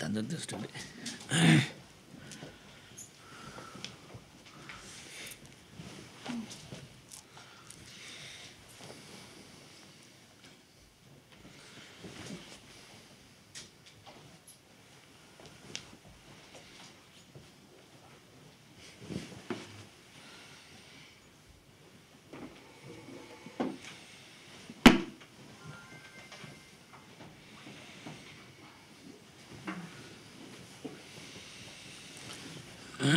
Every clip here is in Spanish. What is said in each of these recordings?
tanto de ustedes.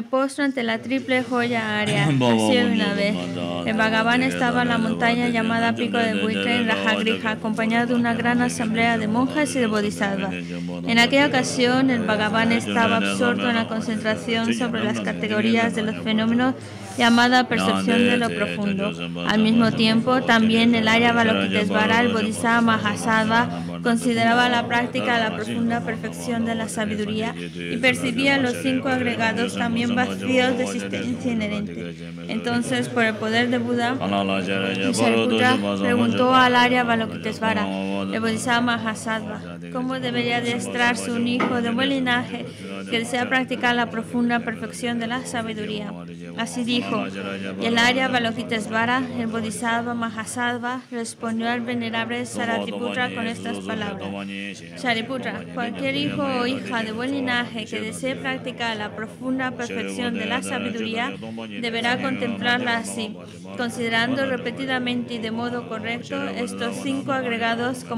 Me ante la triple joya área. Así una vez. El Bhagavan estaba en la montaña llamada Pico de Buitre en Jagrija, acompañado de una gran asamblea de monjas y de bodhisattvas. En aquella ocasión, el Bhagavan estaba absorto en la concentración sobre las categorías de los fenómenos llamada percepción de lo profundo. Al mismo tiempo, también el Arya Balokitesvara, el Bodhisattva Mahasattva, consideraba la práctica la profunda perfección de la sabiduría y percibía los cinco agregados también vacíos de existencia inherente. Entonces, por el poder de Buda, preguntó al Arya Balokitesvara, el Bodhisattva Mahasattva, ¿Cómo debería adiestrarse un hijo de buen linaje que desea practicar la profunda perfección de la sabiduría? Así dijo. el Arya Balokitesvara, el Bodhisattva Mahasattva, respondió al venerable Sariputra con estas palabras. Sariputra, cualquier hijo o hija de buen linaje que desee practicar la profunda perfección de la sabiduría deberá contemplarla así, considerando repetidamente y de modo correcto estos cinco agregados como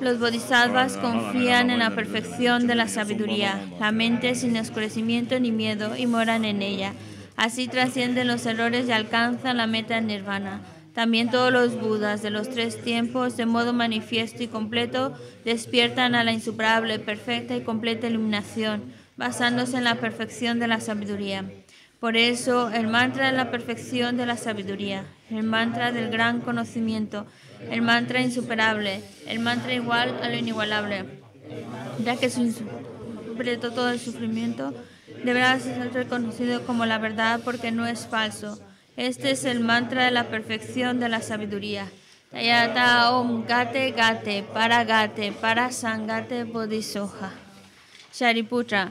los bodhisattvas confían en la perfección de la sabiduría, la mente sin oscurecimiento ni miedo y moran en ella. Así trascienden los errores y alcanzan la meta nirvana. También todos los budas de los tres tiempos, de modo manifiesto y completo, despiertan a la insuperable, perfecta y completa iluminación, basándose en la perfección de la sabiduría. Por eso el mantra de la perfección de la sabiduría, el mantra del gran conocimiento, el mantra insuperable, el mantra igual a lo inigualable, ya que su todo el sufrimiento, deberá ser reconocido como la verdad porque no es falso. Este es el mantra de la perfección de la sabiduría. Tayata Om Gate Gate Para Gate Para Sangate Shariputra.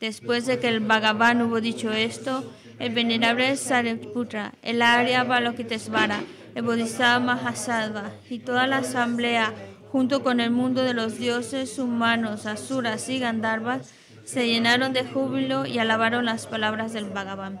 Después de que el Bhagavan hubo dicho esto, el venerable Sariputra, el Arya Balokitesvara, el Bodhisattva Mahasattva y toda la asamblea, junto con el mundo de los dioses humanos, asuras y gandharvas, se llenaron de júbilo y alabaron las palabras del Bhagavan.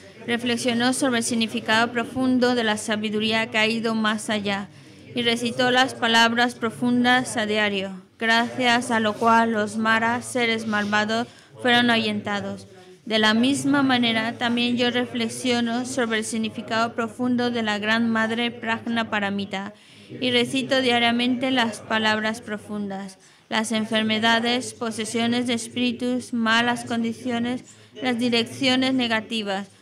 Reflexionó sobre el significado profundo de la sabiduría que ha ido más allá y recitó las palabras profundas a diario, gracias a lo cual los maras, seres malvados, fueron ahuyentados. De la misma manera, también yo reflexiono sobre el significado profundo de la Gran Madre Pragna Paramita y recito diariamente las palabras profundas. Las enfermedades, posesiones de espíritus, malas condiciones, las direcciones negativas,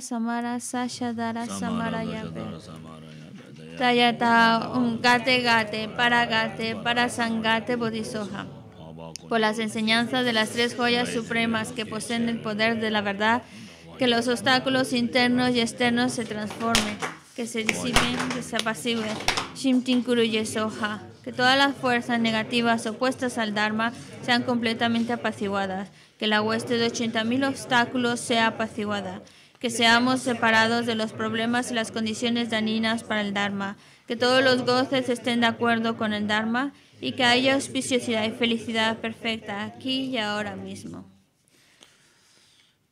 samara Sasha Dara Samara Tayata Um Gate Paragate Parasangate bodhisoja. Por las enseñanzas de las tres joyas supremas que poseen el poder de la verdad, que los obstáculos internos y externos se transformen, que se disipen, que se apaciguen. Shimtinkuru Yesoha. Que todas las fuerzas negativas opuestas al Dharma sean completamente apaciguadas. Que la hueste de 80.000 obstáculos sea apaciguada que seamos separados de los problemas y las condiciones daninas para el Dharma, que todos los goces estén de acuerdo con el Dharma y que haya auspiciosidad y felicidad perfecta aquí y ahora mismo.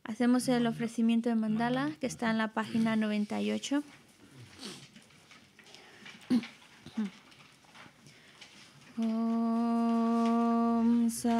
Hacemos el ofrecimiento de mandala que está en la página 98. Om Sa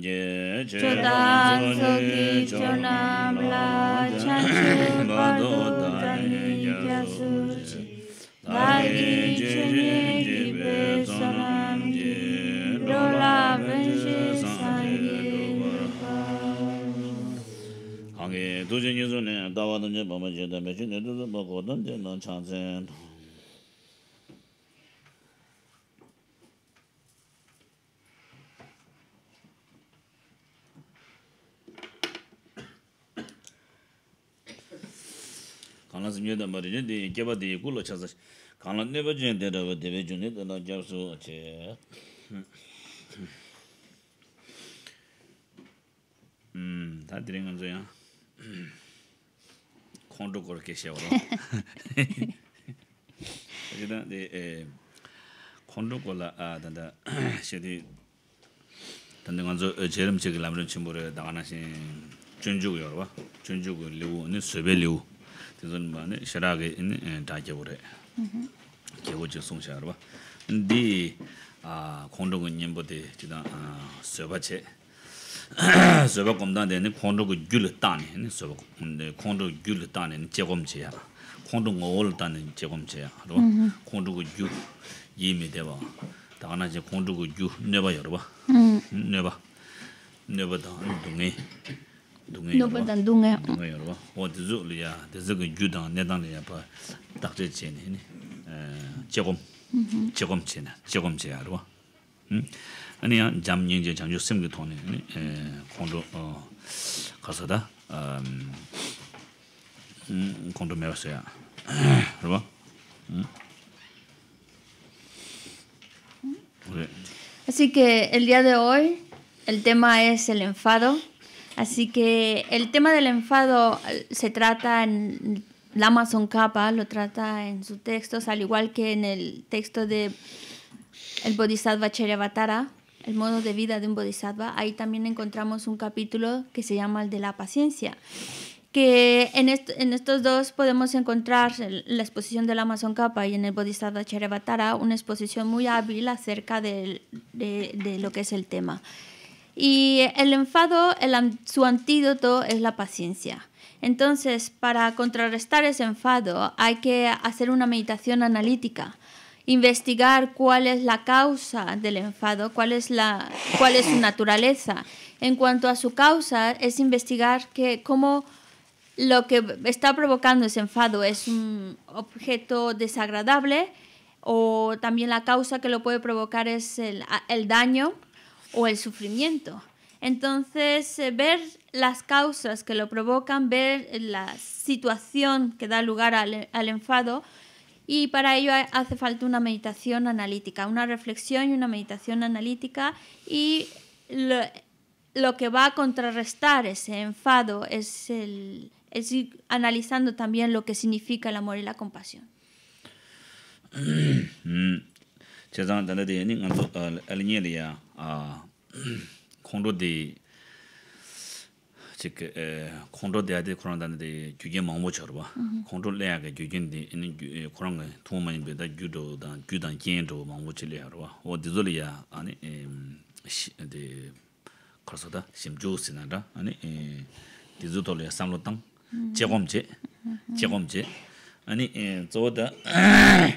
je je dan la chan che ba do da ni ya su chi la ben je sa ye do ba hang ye du jin ye zo ne da wa dan nyöda mara nyöda gyaba dee kula chasa kaala nyöba jyöda dee raba dee jyöda dee naa gyab suwa che taa dee nganzo yaa kondo kora kesha wala kachita dee kondo kola aa danda shedi danda nganzo jerim tizan bani sharaage ini eh, dhaja wore mm-hmm. kiawo chi songsha arwa di ah, kondogo nyenpo de jidan ah, soba che soba komdaan de ini kondogo gyul taani kondogo gyul taani ini chegom che ya kondogo ool taani chegom che ya arwa mm-hmm. kondogo gyu yimi dewa dhagana che gyu nyeba dungi 동에 노버단 동에 노여워 오 드즐이야 데저그주단 내단에야 파 타르티에니 에 조금 으흠 조금 지나 조금 Así que el tema del enfado eh, se trata en la Amazon Kappa, lo trata en sus textos, al igual que en el texto de el Bodhisattva Charyavatara, el modo de vida de un Bodhisattva. Ahí también encontramos un capítulo que se llama el de la paciencia que en, estos dos podemos encontrar la exposición del Amazon Kappa y en el Bodhisattva Charyavatara una exposición muy hábil acerca de, lo que es el tema. Y el enfado, su antídoto es la paciencia. Entonces, para contrarrestar ese enfado, hay que hacer una meditación analítica, investigar cuál es la causa del enfado, cuál es, su naturaleza. En cuanto a su causa, es investigar cómo lo que está provocando ese enfado es un objeto desagradable o también la causa que lo puede provocar es el daño o el sufrimiento. Entonces, eh, ver las causas que lo provocan, ver eh, la situación que da lugar al, eh, enfado, y para ello hace falta una meditación analítica, una reflexión y una meditación analítica, y lo, que va a contrarrestar ese enfado es, el, analizando también lo que significa el amor y la compasión. Mm. kondo di chik kondo di adi kurang dana di gyugin mangbo chorwa kondo laya ka gyugin di ini kurang ka tuwa 아니 beda gyudo dan 아니 gyen do mangbo 제검제 harwa o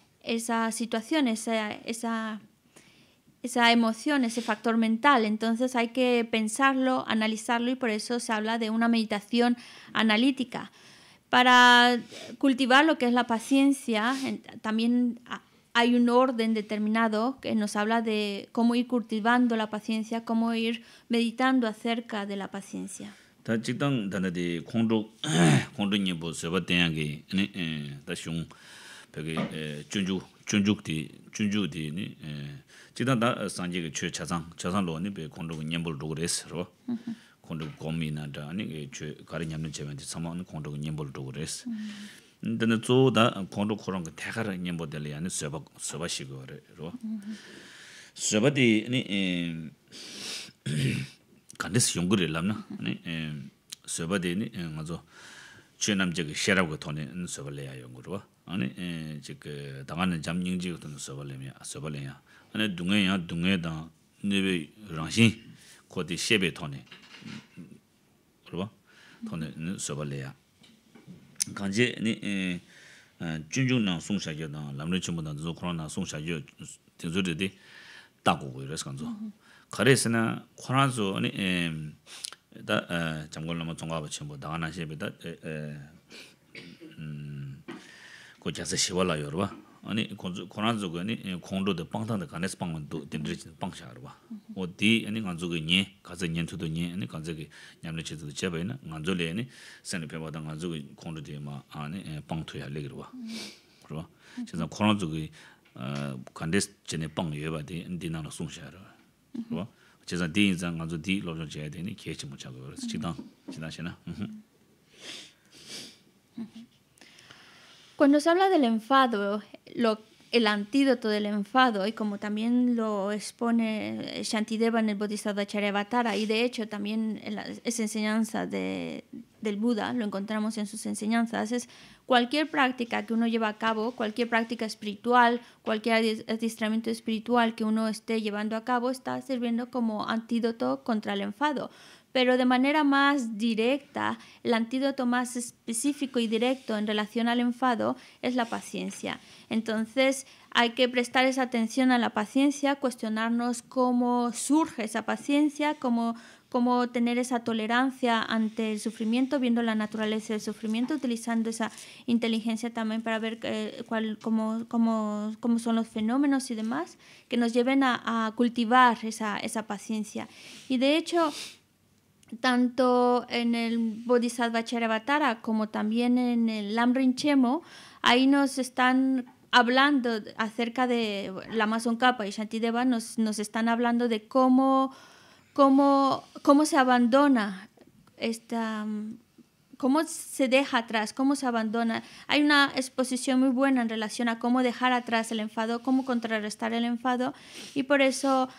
esa situación, esa, emoción, ese factor mental. Entonces hay que pensarlo, analizarlo y por eso se habla de una meditación analítica. Para cultivar lo que es la paciencia, también hay un orden determinado que nos habla de cómo ir cultivando la paciencia, cómo ir meditando acerca de la paciencia. 되게 준주 junjuk di junju di ni jidan da sanje ge chue chasang chasang lo ni be kondo ge nyembul dog res ro kondo gomi na da ni ge chue gari nyamne chewen di samon kondo ge nyembul dog res ndene zo da kondo nyembo lam che nam cheke xerape ka thawne sopa laya yungu rwa ane cheke dhaqa nam jamb nyingche ka thawne sopa laya ane dunga ya dunga ya dang nebe rangxin kwa de xepe thawne rwa thawne sopa laya kan che ne na shakyo dang dang na shakyo dago kare na zo e, 다 잠깐 넘어 종합 전부 다 하나 음 고자서 시월라 여러와 아니 고난족 아니 공도도 빵탄도 간에서 빵만도 된들지 빵샤로 봐 아니 간족이 니 가서 년투도 니 아니 간족이 냠네 제도 제베나 간족이 아니 선배 간족이 공도도 마 아니 빵투야 레기로 봐 진짜 고난족이 어 간데스 전에 빵 예바디 인디나로 송샤로 그러고 Cuando se habla del enfado, lo, el antídoto del enfado, y como también lo expone Shantideva en el Bodhisattva Charyavatara, y de hecho también esa enseñanza de, del Buda, lo encontramos en sus enseñanzas, es cualquier práctica que uno lleva a cabo, cualquier práctica espiritual, cualquier adiestramiento espiritual que uno esté llevando a cabo, está sirviendo como antídoto contra el enfado. Pero de manera más directa, el antídoto más específico y directo en relación al enfado es la paciencia. Entonces, hay que prestar esa atención a la paciencia, cuestionarnos cómo surge esa paciencia, cómo, cómo tener esa tolerancia ante el sufrimiento, viendo la naturaleza del sufrimiento, utilizando esa inteligencia también para ver eh, cómo, son los fenómenos y demás, que nos lleven a, cultivar esa, paciencia. Y de hecho, tanto en el Bodhisattva Charyavatara como también en el Lamrim Chemo, ahí nos están hablando acerca de la Amazon Kappa y Shantideva, nos, nos están hablando de cómo cómo, cómo se abandona esta, cómo se deja atrás, cómo se abandona. Hay una exposición muy buena en relación a cómo dejar atrás el enfado, cómo contrarrestar el enfado y por eso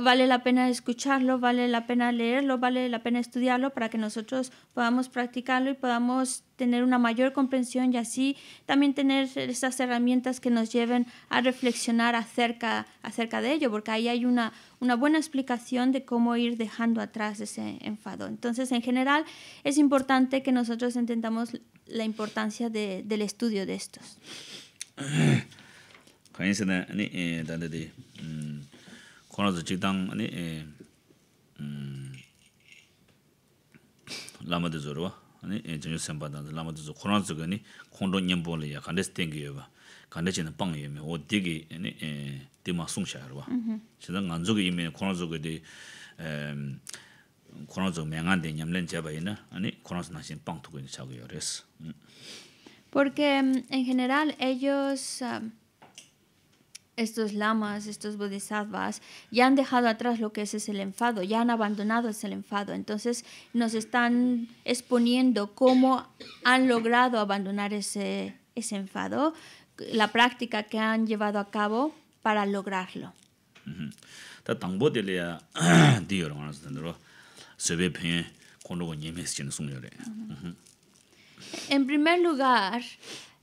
vale la pena escucharlo, vale la pena leerlo, vale la pena estudiarlo para que nosotros podamos practicarlo y podamos tener una mayor comprensión y así también tener esas herramientas que nos lleven a reflexionar acerca, acerca de ello, porque ahí hay una, una buena explicación de cómo ir dejando atrás ese enfado. Entonces, en general, es importante que nosotros entendamos la importancia de, del estudio de estos. 코너즈 직당 아니 음 an one-of-a-kind God. You must burn as battle to teach me the life route and the ways that I had to live with him. If I could read Entre ideas of chronor Ali Truそして我可以用earmear le trinf tim ça Bill Meang Addée pada en general ellos um, estos lamas, estos bodhisattvas, ya han dejado atrás lo que es, el enfado, ya han abandonado ese enfado. Entonces nos están exponiendo cómo han logrado abandonar ese, ese enfado, la práctica que han llevado a cabo para lograrlo. En primer lugar,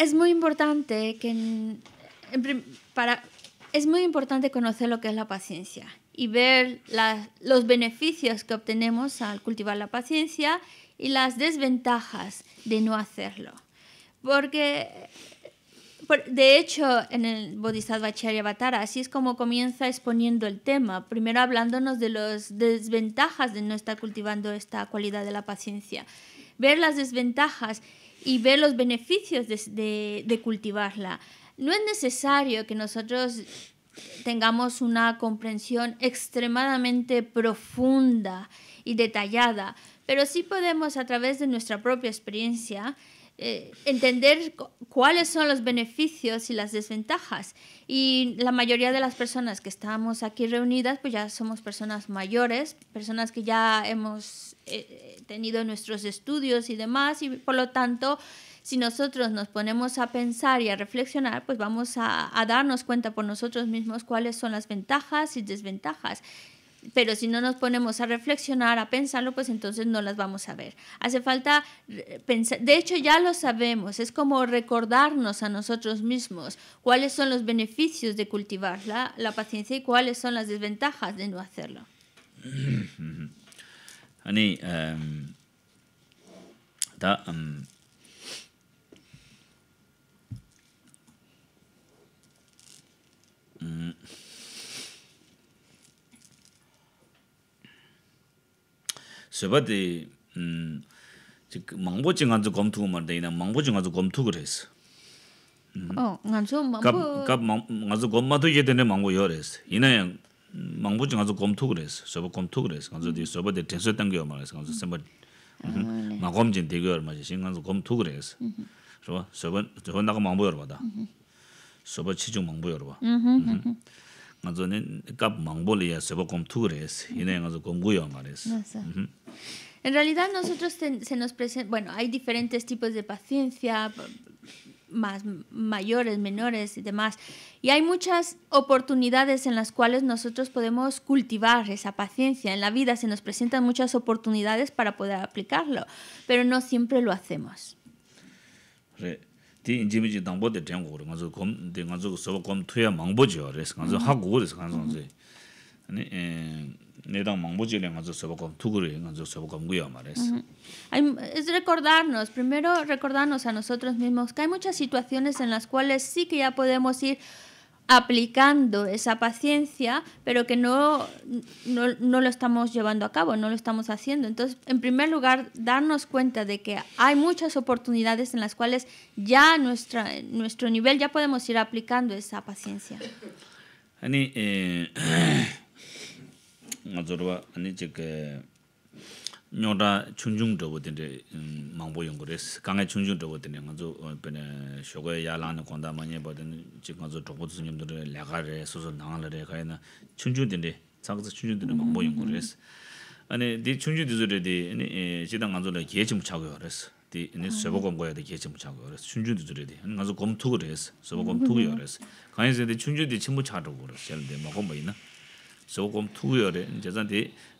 es muy importante que es muy importante conocer lo que es la paciencia y ver los beneficios que obtenemos al cultivar la paciencia y las desventajas de no hacerlo. Porque, de hecho, en el Bodhisattva Charyavatara, así es como comienza exponiendo el tema, primero hablándonos de las desventajas de no estar cultivando esta cualidad de la paciencia. Ver las desventajas y ver los beneficios de cultivarla. No es necesario que nosotros tengamos una comprensión extremadamente profunda y detallada, pero sí podemos a través de nuestra propia experiencia eh, entender cuáles son los beneficios y las desventajas. Y la mayoría de las personas que estamos aquí reunidas, pues ya somos personas mayores, personas que ya hemos eh, eh, tenido nuestros estudios y demás, y por lo tanto, si nosotros nos ponemos a pensar y a reflexionar, pues vamos a, a darnos cuenta por nosotros mismos cuáles son las ventajas y desventajas pero si no nos ponemos a reflexionar, a pensarlo, pues entonces no las vamos a ver. Hace falta eh, pensar, de hecho ya lo sabemos, es como recordarnos a nosotros mismos cuáles son los beneficios de cultivar la, paciencia y cuáles son las desventajas de no hacerlo. Ani, em, em, mm. 세바데 음 즉, 망보 증언도 검토가 말 되나 망보 증언도 검토를 했어. 어, 간소 망보 갑 망가서 검마도 이제 되네 망보 열었어. 이내 망보 증언도 검토를 했어. 서버 검토를 했어. 간소 뒤 서버에 댄서 당겨 말해서 간소 세번 마검진 되게 얼마 지신 간소 검토를 했어. 그래서 서버 저번 나가 망보 열어 봐다. 서버 치중 망보 열어 봐. En realidad nosotros se, nos presenta, bueno, hay diferentes tipos de paciencia, más mayores, menores y demás. Y hay muchas oportunidades en las cuales nosotros podemos cultivar esa paciencia. En la vida se nos presentan muchas oportunidades para poder aplicarlo, pero no siempre lo hacemos. Sí es recordarnos primero recordarnos a nosotros mismos que hay muchas situaciones en las cuales sí que ya podemos ir aplicando esa paciencia, pero que no, no, lo estamos llevando a cabo, no lo estamos haciendo. Entonces, en primer lugar, darnos cuenta de que hay muchas oportunidades en las cuales ya nuestra, nuestro nivel ya podemos ir aplicando esa paciencia. Eh, nyongda chungchung dhobo dhinde mangbo 강에 res, kange chungchung dhobo dhinde nga zo bine shogaya yaa langa kondaa maanyaya bo dhinde chi nga zo dhobo dhinde nyamdo dhinde laga re, soso naa la re, kaya na chungchung dhinde, tsangza chungchung dhinde mangbo yungu res. Ani di chungchung dhizo dhe di jidang nga zo la ghe chimu chago yo res, di ini gom goya di chungchung dhizo dhe gom gom chungchung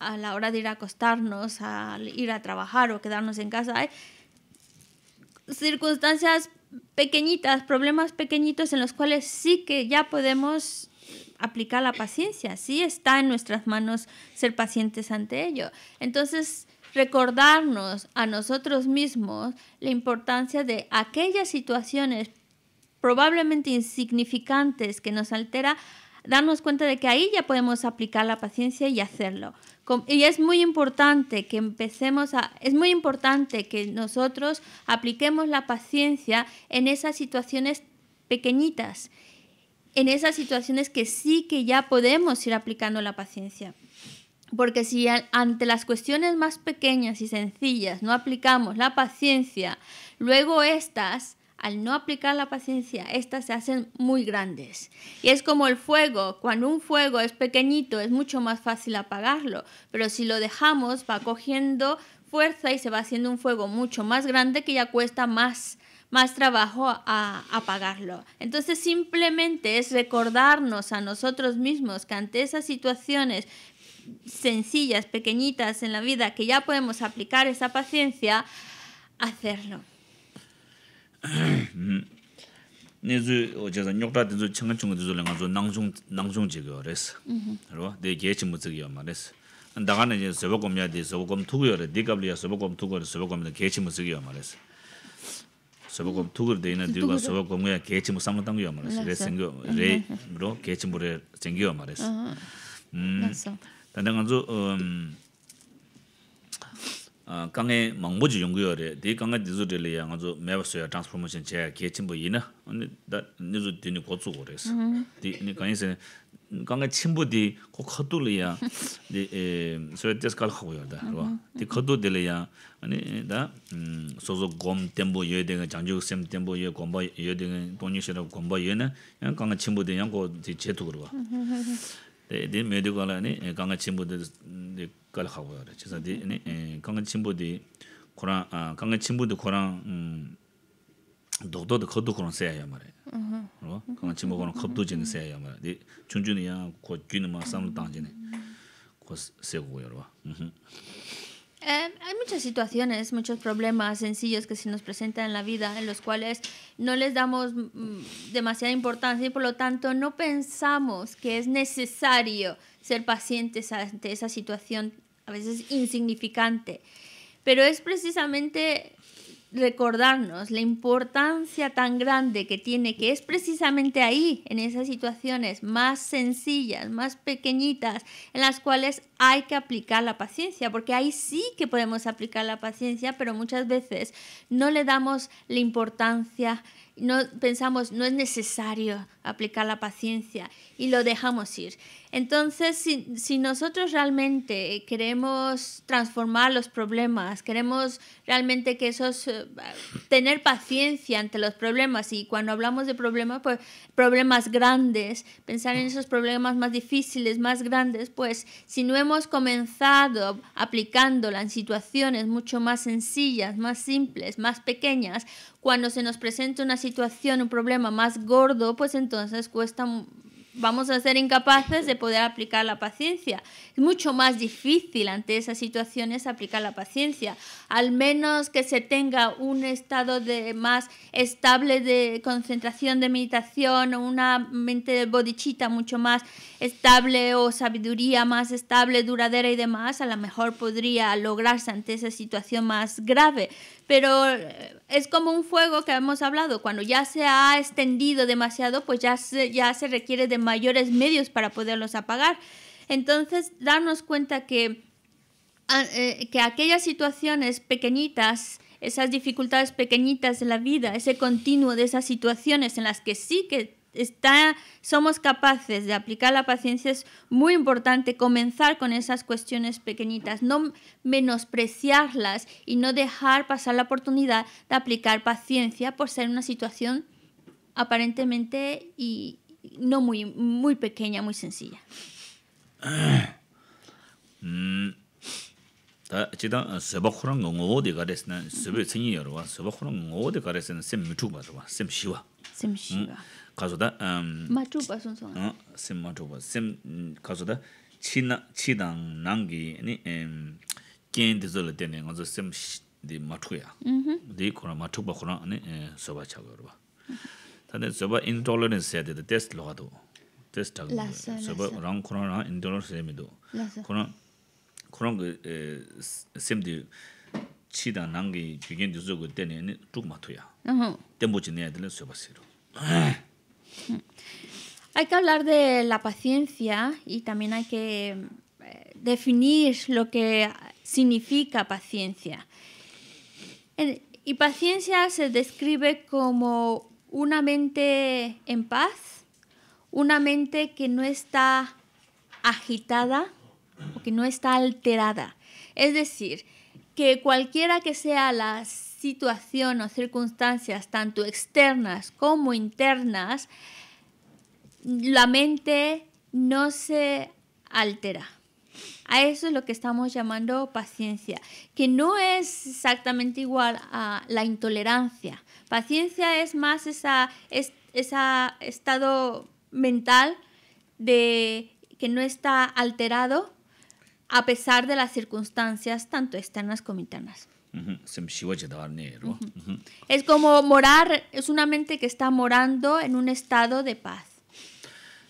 a la hora de ir a acostarnos, a ir a trabajar o quedarnos en casa. Hay circunstancias pequeñitas, problemas pequeñitos en los cuales sí que ya podemos aplicar la paciencia, sí está en nuestras manos ser pacientes ante ello. Entonces, recordarnos a nosotros mismos la importancia de aquellas situaciones probablemente insignificantes que nos altera, darnos cuenta de que ahí ya podemos aplicar la paciencia y hacerlo. Y es muy importante que empecemos es muy importante que nosotros apliquemos la paciencia en esas situaciones pequeñitas, en esas situaciones que sí que ya podemos ir aplicando la paciencia. Porque si ante las cuestiones más pequeñas y sencillas no aplicamos la paciencia, luego estas al no aplicar la paciencia, estas se hacen muy grandes. Y es como el fuego, cuando un fuego es pequeñito es mucho más fácil apagarlo, pero si lo dejamos va cogiendo fuerza y se va haciendo un fuego mucho más grande que ya cuesta más más trabajo apagarlo. Entonces simplemente es recordarnos a nosotros mismos que ante esas situaciones sencillas, pequeñitas en la vida que ya podemos aplicar esa paciencia, hacerlo. 네즈 오자 녀크다든 저 청청도 저 랑아 저 낭중 낭중 지거 레스 그리고 네 게치 무즈기요 말레스 안다가네 저 저거며 돼 저거금 두고요 네 갑리아 저거금 두고 저거금 네 게치 무즈기요 말레스 저거금 두고 되나 뒤가 저거금 뭐야 게치 무 삼만 땅이요 말레스 레 생겨 레 브로 게치 무레 말레스 음 단당은 저음 kāngi māngbō chī yōnggō yō rē, dī kāngi dī 트랜스포메이션 제 yā ngā zō mē bā sō yā transformation chē yā kē chīmbō yī nā, nī dā nī zō dī nī gō tsō gō rē sō. Dī nī kāngi sē, kāngi chīmbō dī gō khā tū lī yā, dī sō yā tēs Dei me dee kwaa laa nii kanga chimbo dee kala kaa waa laa. Dei kanga chimbo dee koraan, kanga chimbo dee koraan dhokdo dee khotdo koraan sayaa yaa maa laa. Koraan chimbo koraan khotdo jeen dee sayaa yaa maa laa. Dei chung maa Em, hay muchas situaciones, muchos problemas sencillos que se nos presentan en la vida, en los cuales no les damos mm, mm, demasiada importancia y por lo tanto no pensamos que es necesario ser pacientes ante esa situación a veces insignificante. Pero es precisamente recordarnos la importancia tan grande que tiene, que es precisamente ahí, en esas situaciones más sencillas, más pequeñitas, en las cuales hay que aplicar la paciencia, porque ahí sí que podemos aplicar la paciencia, pero muchas veces no le damos la importancia no pensamos no es necesario aplicar la paciencia y lo dejamos ir. Entonces, si, nosotros realmente queremos transformar los problemas, queremos realmente que esos eh, tener paciencia ante los problemas y cuando hablamos de problemas, pues problemas grandes, pensar en esos problemas más difíciles, más grandes, pues si no hemos comenzado aplicándola en situaciones mucho más sencillas, más simples, más pequeñas, cuando se nos presenta una situación, un problema más gordo, pues entonces cuesta vamos a ser incapaces de poder aplicar la paciencia. Es mucho más difícil ante esas situaciones aplicar la paciencia, al menos que se tenga un estado de más estable de concentración de meditación o una mente bodichita mucho más estable o sabiduría más estable, duradera y demás, a lo mejor podría lograrse ante esa situación más grave pero eh, es como un fuego que hemos hablado, cuando ya se ha extendido demasiado, pues ya se, ya se requiere de mayores medios para poderlos apagar. Entonces, darnos cuenta que, ah, eh, que aquellas situaciones pequeñitas, esas dificultades pequeñitas de la vida, ese continuo de esas situaciones en las que sí que está, somos capaces de aplicar la paciencia, es muy importante comenzar con esas cuestiones pequeñitas, no menospreciarlas y no dejar pasar la oportunidad de aplicar paciencia por ser una situación aparentemente y no muy, muy pequeña, muy sencilla. 가서다 음 마초 바선소 어 심마초 바 심, 가서다 치나 치당 난기 아니 음 겐디즐 때네 가서 심디 마초야 음디 코나 마초 바 아니 서바 차거로 봐 다네 서바 인톨레런스 해야 돼 테스트 로가도 테스트 하고 서바 랑 코나 인톨레런스 해미도 코나 코나 그 심디 치다 난기 주겐디즈 그 때네 쭉 마토야 음 때문에 내야 Mm. Hay que hablar de la paciencia y también hay que eh, definir lo que significa paciencia. Y paciencia se describe como una mente en paz, una mente que no está agitada o que no está alterada. Es decir, que cualquiera que sea las situación o circunstancias tanto externas como internas, la mente no se altera. A eso es lo que estamos llamando paciencia, que no es exactamente igual a la intolerancia. Paciencia es más ese estado mental de que no está alterado a pesar de las circunstancias tanto externas como internas. Es como morar, es una mente que está morando en un estado de paz.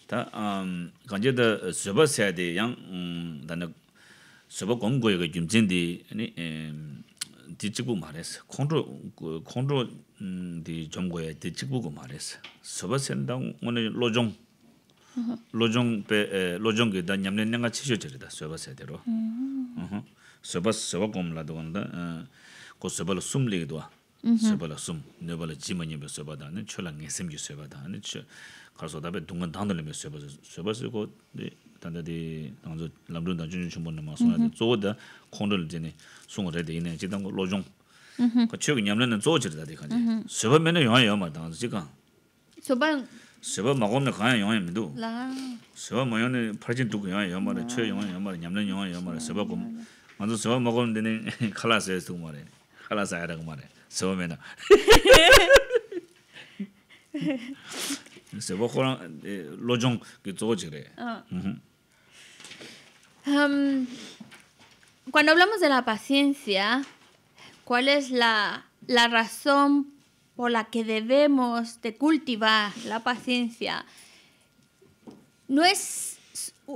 Ta um ganje de eh, suba se de yang um mm, da suba gong go ge jim de ni em di mm, eh, chi bu ma re de jom de go suba se da pe suba se de ro mm. sōpa sōpa kōm lā tō kōnda kō sōpa lō sōm lī kī tuwa sōpa lō sōm, nio pa lō jī ma nyebi sōpa tā nē chō lā ngē sēm kī sōpa tā nē chō kār sō tā pē dōng kān tāng tō lī mē sōpa sō sōpa sō kō tā tā tī nā tō lām rūng tā jir Cuando hablamos de la paciencia, ¿cuál es la, la razón por la que debemos de cultivar la paciencia? No es,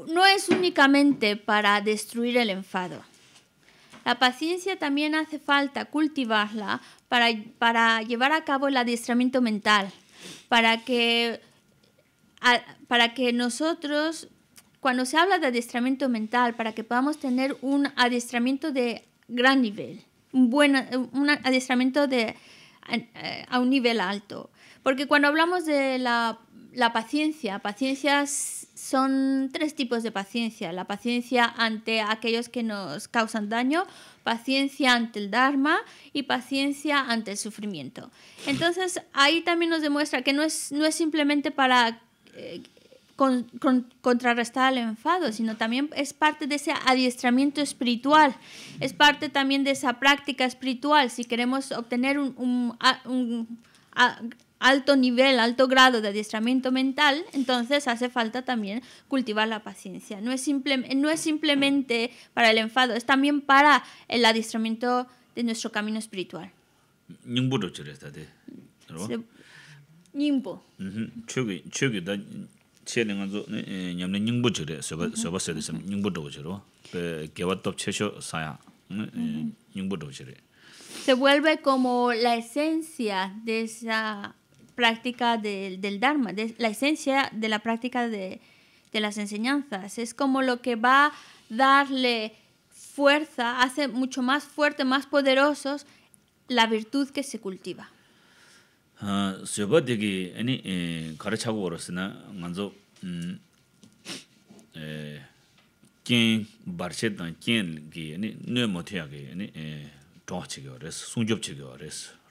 no es únicamente para destruir el enfado. La paciencia también hace falta cultivarla para, para llevar a cabo el adiestramiento mental, para que, para que nosotros, cuando se habla de adiestramiento mental, para que podamos tener un adiestramiento de gran nivel, un, buen, un adiestramiento de, eh, a, un nivel alto. Porque cuando hablamos de la, la paciencia, paciencia son tres tipos de paciencia. La paciencia ante aquellos que nos causan daño, paciencia ante el Dharma y paciencia ante el sufrimiento. Entonces ahí también nos demuestra que no es, no es simplemente para eh, contrarrestar el enfado, sino también es parte de ese adiestramiento espiritual, es parte también de esa práctica espiritual si queremos obtener un, un, alto nivel, alto grado de adiestramiento mental, entonces hace falta también cultivar la paciencia. No es, no es simplemente para el enfado, es también para el adiestramiento de nuestro camino espiritual. Eh, Se vuelve como la esencia de esa práctica del Dharma, de la esencia de la práctica de, las enseñanzas. Es como lo que va a darle fuerza, hace mucho más fuerte, más poderosos la virtud que se cultiva.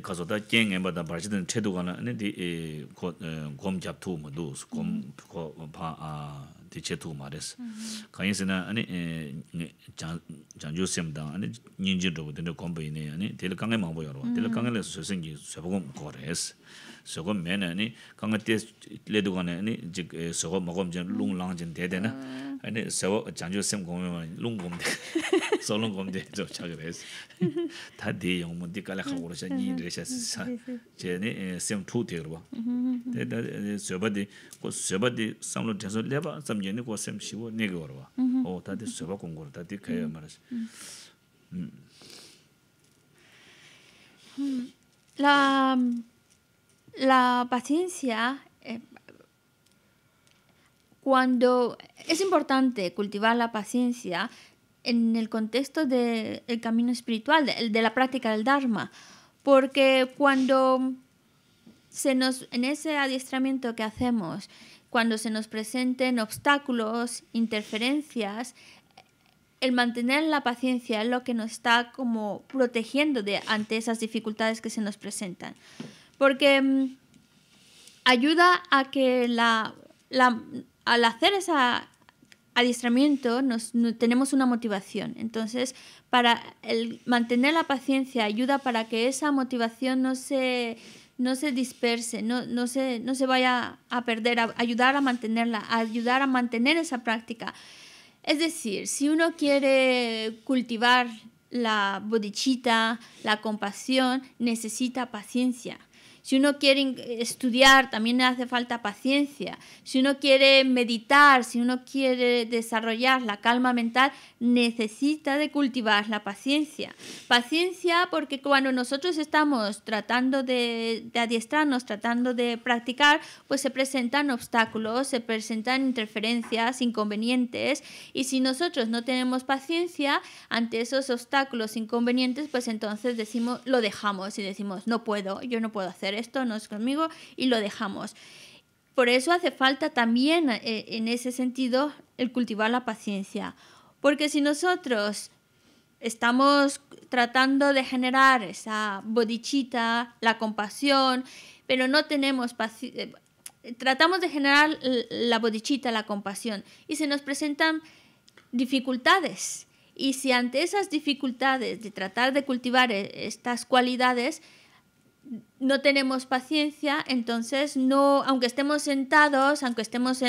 kaso ta kien ngen pa ta barajidan chedu kwa na ane di gom jab tu ma duus, gom kwa pa di che tu ma res. sōgō mēnā nī kāngā tē lē tu kōne nī jīg sōgō mōgōm jīn lūng lāng jīn tē tē nā nī sōgō jāngyō sēm kōmyō mā lūng kōm tē sō lūng kōm tē tō chā kē rēs tā tē yōng mō tē kālā khā kō rō shā nī rē shā la paciencia, eh, cuando es importante cultivar la paciencia en el contexto del camino espiritual, de, la práctica del Dharma, porque cuando se nos, en ese adiestramiento que hacemos, cuando se nos presenten obstáculos, interferencias, el mantener la paciencia es lo que nos está como protegiendo ante esas dificultades que se nos presentan. Porque mm, ayuda a que la, al hacer ese adiestramiento nos, tenemos una motivación. Entonces, para mantener la paciencia ayuda para que esa motivación no se, disperse, no, se, vaya a perder, ayudar a mantenerla, ayudar a mantener esa práctica. Es decir, si uno quiere cultivar la bodichita, la compasión, necesita paciencia si uno quiere estudiar, también hace falta paciencia. Si uno quiere meditar, si uno quiere desarrollar la calma mental, necesita de cultivar la paciencia. Paciencia porque cuando nosotros estamos tratando de, de adiestrarnos, tratando de practicar, pues se presentan obstáculos, se presentan interferencias, inconvenientes. Y si nosotros no tenemos paciencia ante esos obstáculos, inconvenientes, pues entonces decimos, lo dejamos y decimos, no puedo, yo no puedo hacer esto no es conmigo y lo dejamos. Por eso hace falta también eh, en ese sentido el cultivar la paciencia, porque si nosotros estamos tratando de generar esa bodichita, la compasión, pero no tenemos paciencia, eh, tratamos de generar la bodichita, la compasión, y se nos presentan dificultades. Y si ante esas dificultades de tratar de cultivar eh, estas cualidades, no tenemos paciencia, entonces no, aunque estemos sentados, aunque estemos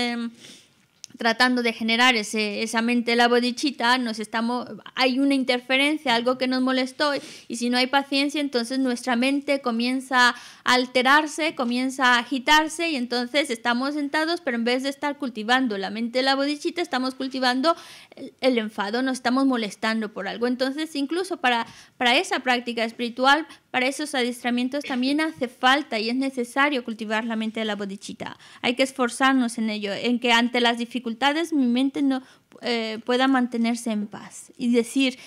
tratando de generar ese, esa mente la bodichita, nos estamos, hay una interferencia, algo que nos molestó, y si no hay paciencia, entonces nuestra mente comienza a alterarse, comienza a agitarse, y entonces estamos sentados, pero en vez de estar cultivando la mente la bodichita, estamos cultivando el, enfado, nos estamos molestando por algo. Entonces, incluso para, para esa práctica espiritual, para esos adiestramientos también hace falta y es necesario cultivar la mente de la bodichita. Hay que esforzarnos en ello, en que ante las dificultades mi mente no eh, pueda mantenerse en paz y decir,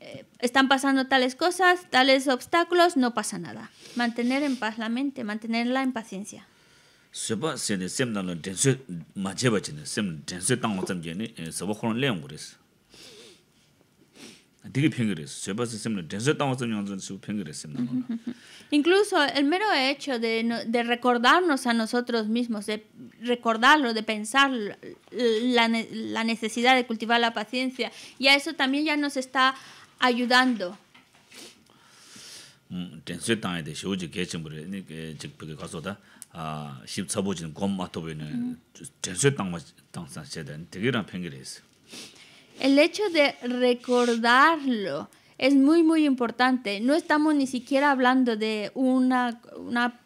eh, están pasando tales cosas, tales obstáculos, no pasa nada. Mantener en paz la mente, mantenerla en paciencia. Incluso el mero hecho de, recordarnos a nosotros mismos, de recordarlo, de pensar la, la necesidad de cultivar la paciencia, y a eso también ya nos está ayudando. El hecho de recordarlo es muy, muy importante. No estamos ni siquiera hablando de una, una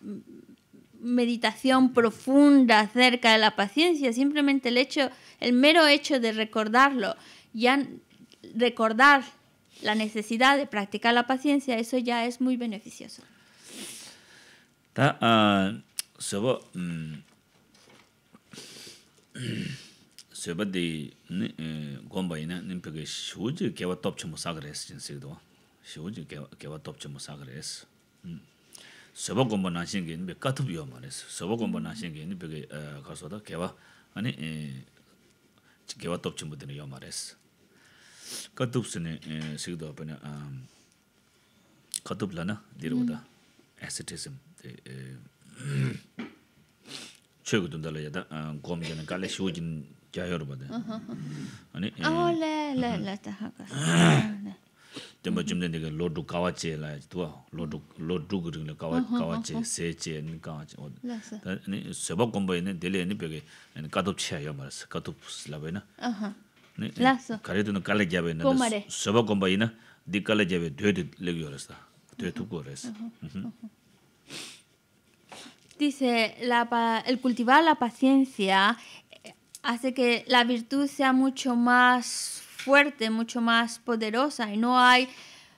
meditación profunda acerca de la paciencia, simplemente el hecho, el mero hecho de recordarlo, ya recordar la necesidad de practicar la paciencia, eso ya es muy beneficioso. Ah, mm. Soebaaddee goombaayi naa nimpeke shiooji kewaa topchimu sakaraysi jina sikdo wa Shiooji kewaa topchimu sakaraysi Soebaaddee goombaayi naa shiigaayi nimpeke katup yoomaaraysi Soebaaddee goombaayi naa shiigaayi nimpeke khasodaa kewaa Kewaa topchimu dina yoomaaraysi Katup si jina sikdo wa panyaa Katup laa naa dhiru wadaa Ascetism Chuegu jindalaaya daa yaorba de ah ah ane oh la la la ta ha ka deba jimne de lordu cavatie la tu lordu lordu gure cavat cavatie sechen gach la sa ane seba kombaine de le ane bege ane kadopche yaorba la kadopus labena ah ah la sa kharedu no kalejave na seba dice la el cultivar la paciencia hace que la virtud sea mucho más fuerte, mucho más poderosa y no hay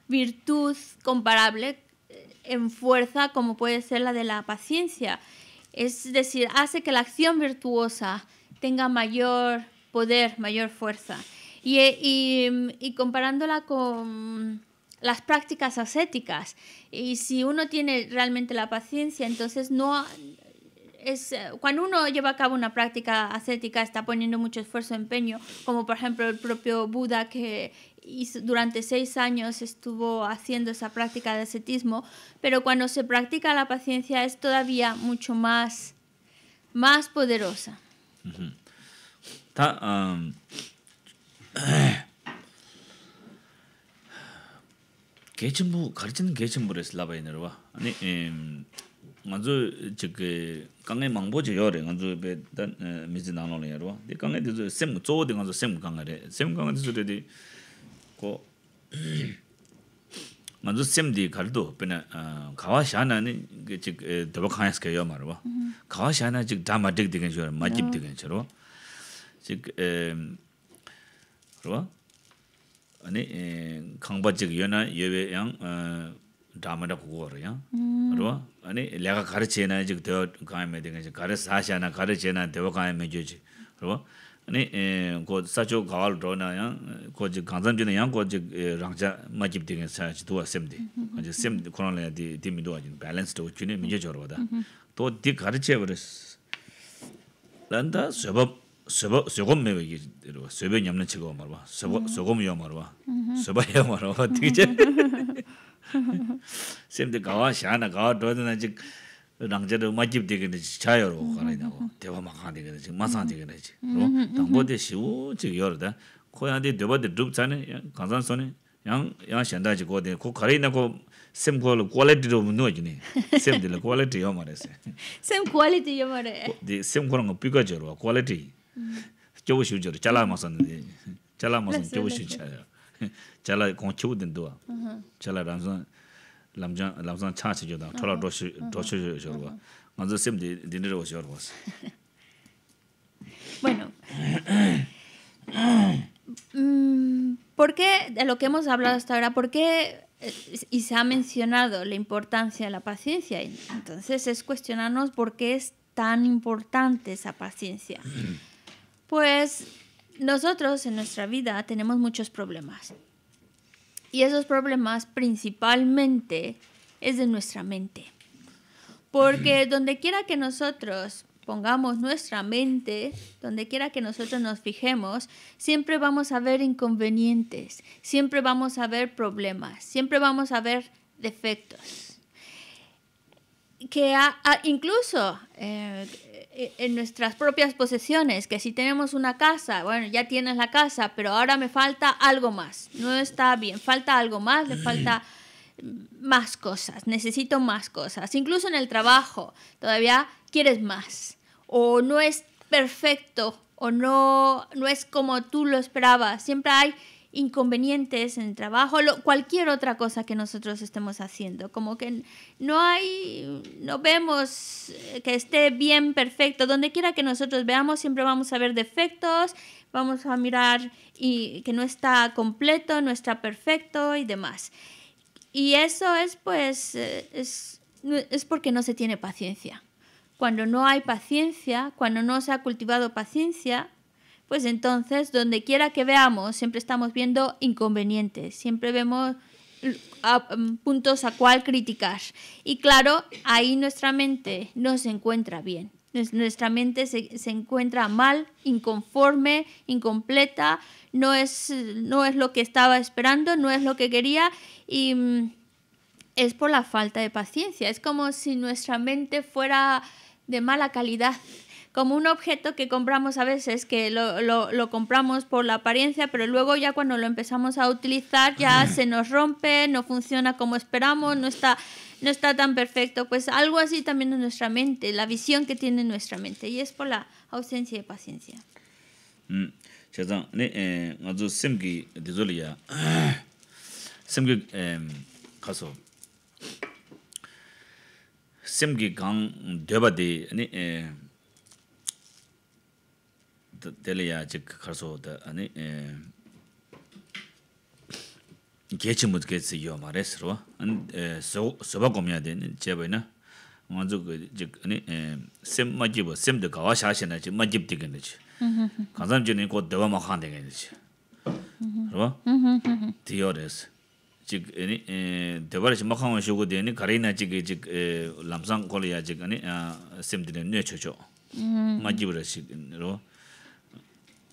virtud comparable eh, en fuerza como puede ser la de la paciencia. Es decir, hace que la acción virtuosa tenga mayor poder, mayor fuerza. Y, eh, y, comparándola con las prácticas ascéticas, y si uno tiene realmente la paciencia, entonces no eh, cuando uno lleva a cabo una práctica ascética está poniendo mucho esfuerzo, y e empeño, como por ejemplo el propio Buda que durante seis años estuvo haciendo esa práctica de ascetismo, pero cuando se practica la paciencia es todavía mucho más, más poderosa. es ngazu chik kange mangbo je yore ngazu be dan mizi nanlo le yaro de kange de sem zo de ngazu sem 고 re sem 갈도 de 가와샤나니 de ko ngazu sem de galdo pena gawa 저 ni ge chik dobo khang es ge yo 예외양 ba chik chik chik yo na yang dhāmaṇḍā kukukhara 알아 아니 내가 lēkā kārā chēnā yā 되게 dewa kāyā mē tēngā chīg, kārā sāsyā na kārā chēnā dewa kāyā mē jō chīg, rūwa, āni kō sācchō kāwā rō na yāng, kō jīg gāngzāṋ chū na yāng kō jīg rāngchā mā jīb tēngā sā chī tuwa sēm tē, 서버 jīg sēm kōrā lā yā tī, 말 봐. tuwa jīg balance tō chū nē mī jō 샘데 가와 샤나 가와 도드나 지 랑제도 맛집 되게 차요로 대화 막 하는데 그래 지금 되게 시우 지금 열다 코야데 되버데 둑자네 간산소네 양 양현다지 고데 고 가리나고 same goal quality do no jine same the quality yo mare se same quality yo mare the same goal no piga jero quality chowshu chala chala Bueno, mm, ¿por qué, de lo que hemos hablado hasta ahora, por qué eh, y se ha mencionado la importancia de la paciencia? Entonces es cuestionarnos por qué es tan importante esa paciencia. Pues nosotros en nuestra vida tenemos muchos problemas. Y esos problemas principalmente es de nuestra mente. Porque donde quiera que nosotros pongamos nuestra mente, donde quiera que nosotros nos fijemos, siempre vamos a ver inconvenientes, siempre vamos a ver problemas, siempre vamos a ver defectos. Que incluso eh, eh, en nuestras propias posesiones, que si tenemos una casa, bueno, ya tienes la casa, pero ahora me falta algo más, no está bien, falta algo más, le falta más cosas, necesito más cosas, incluso en el trabajo, todavía quieres más, o no es perfecto, o no, no es como tú lo esperabas, siempre hay inconvenientes en el trabajo, cualquier otra cosa que nosotros estemos haciendo. Como que no hay, no vemos eh, que esté bien, perfecto. Donde quiera que nosotros veamos, siempre vamos a ver defectos, vamos a mirar y que no está completo, no está perfecto y demás. Y eso es pues, eh, es, es porque no se tiene paciencia. Cuando no hay paciencia, cuando no se ha cultivado paciencia, pues entonces donde quiera que veamos siempre estamos viendo inconvenientes, siempre vemos mm, puntos a cual criticar. Y claro, ahí nuestra mente no se encuentra bien. Nuestra mente se, se, encuentra mal, inconforme, incompleta, no es, no es lo que estaba esperando, no es lo que quería y mm, es por la falta de paciencia. Es como si nuestra mente fuera de mala calidad como un objeto que compramos a veces, que lo, compramos por la apariencia, pero luego ya cuando lo empezamos a utilizar ya se nos rompe, no funciona como esperamos, no está no está tan perfecto. Pues algo así también en nuestra mente, la visión que tiene nuestra mente. Y es por la ausencia de paciencia. Mm, dēli yā jīg khārsō dā, anī, gēchī mūt gēchī yō mā rēs rō, anī, sōba gōmyā dē, jē bāi nā, ngā dzū gā jīg, anī, sēm mā jīb, sēm dā gāwā shā shē nā jī, mā jīb dī gā nā jī, kānsā mā jī nī kō dēwā mā khān dē gā nā jī, rō, dī yō rēs, jīg, anī, dēwā rā jī mā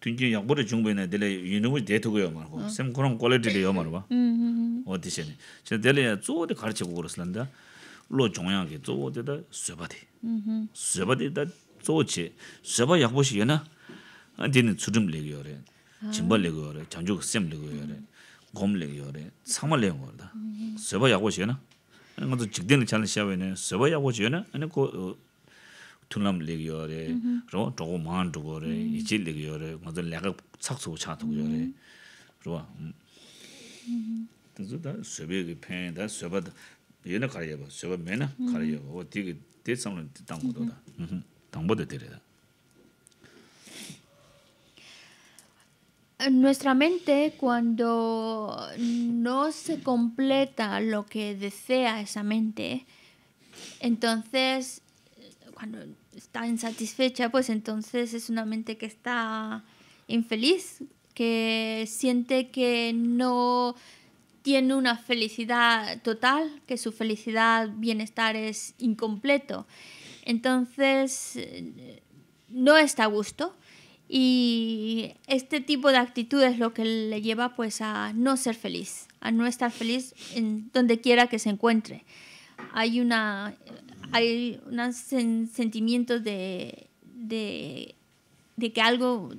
Tunki yagbo dhe chungbay na dhele yinigbo dhe dhe togo yaw maro ko, sem korong quality dhe yaw maro wa, o dhishay ni. Chine dhele ya zoo dhe gharache gogoros lan dha, loo zhongyanga ki zoo dhe dha swabha dhe, swabha dhe dha zoo che, swabha yagbo dhe yana, an dhele sem gom yana. yana, Tūnāṃ lēk yōre, rō tōgō māntōgōre, īchē lēk yōre, ngā tō lēka tsak sō chā 세바 yōre, 가려 봐 Tā sō tā suabhē kē pēng, tā suabhē tā, yō nā Nuestra mente, cuando no se completa lo que desea esa mente, entonces cuando está insatisfecha, pues entonces es una mente que está infeliz, que siente que no tiene una felicidad total, que su felicidad, bienestar es incompleto. Entonces, eh, no está a gusto. Y este tipo de actitud es lo que le lleva pues a no ser feliz, a no estar feliz en donde quiera que se encuentre hay un sentimiento de, que algo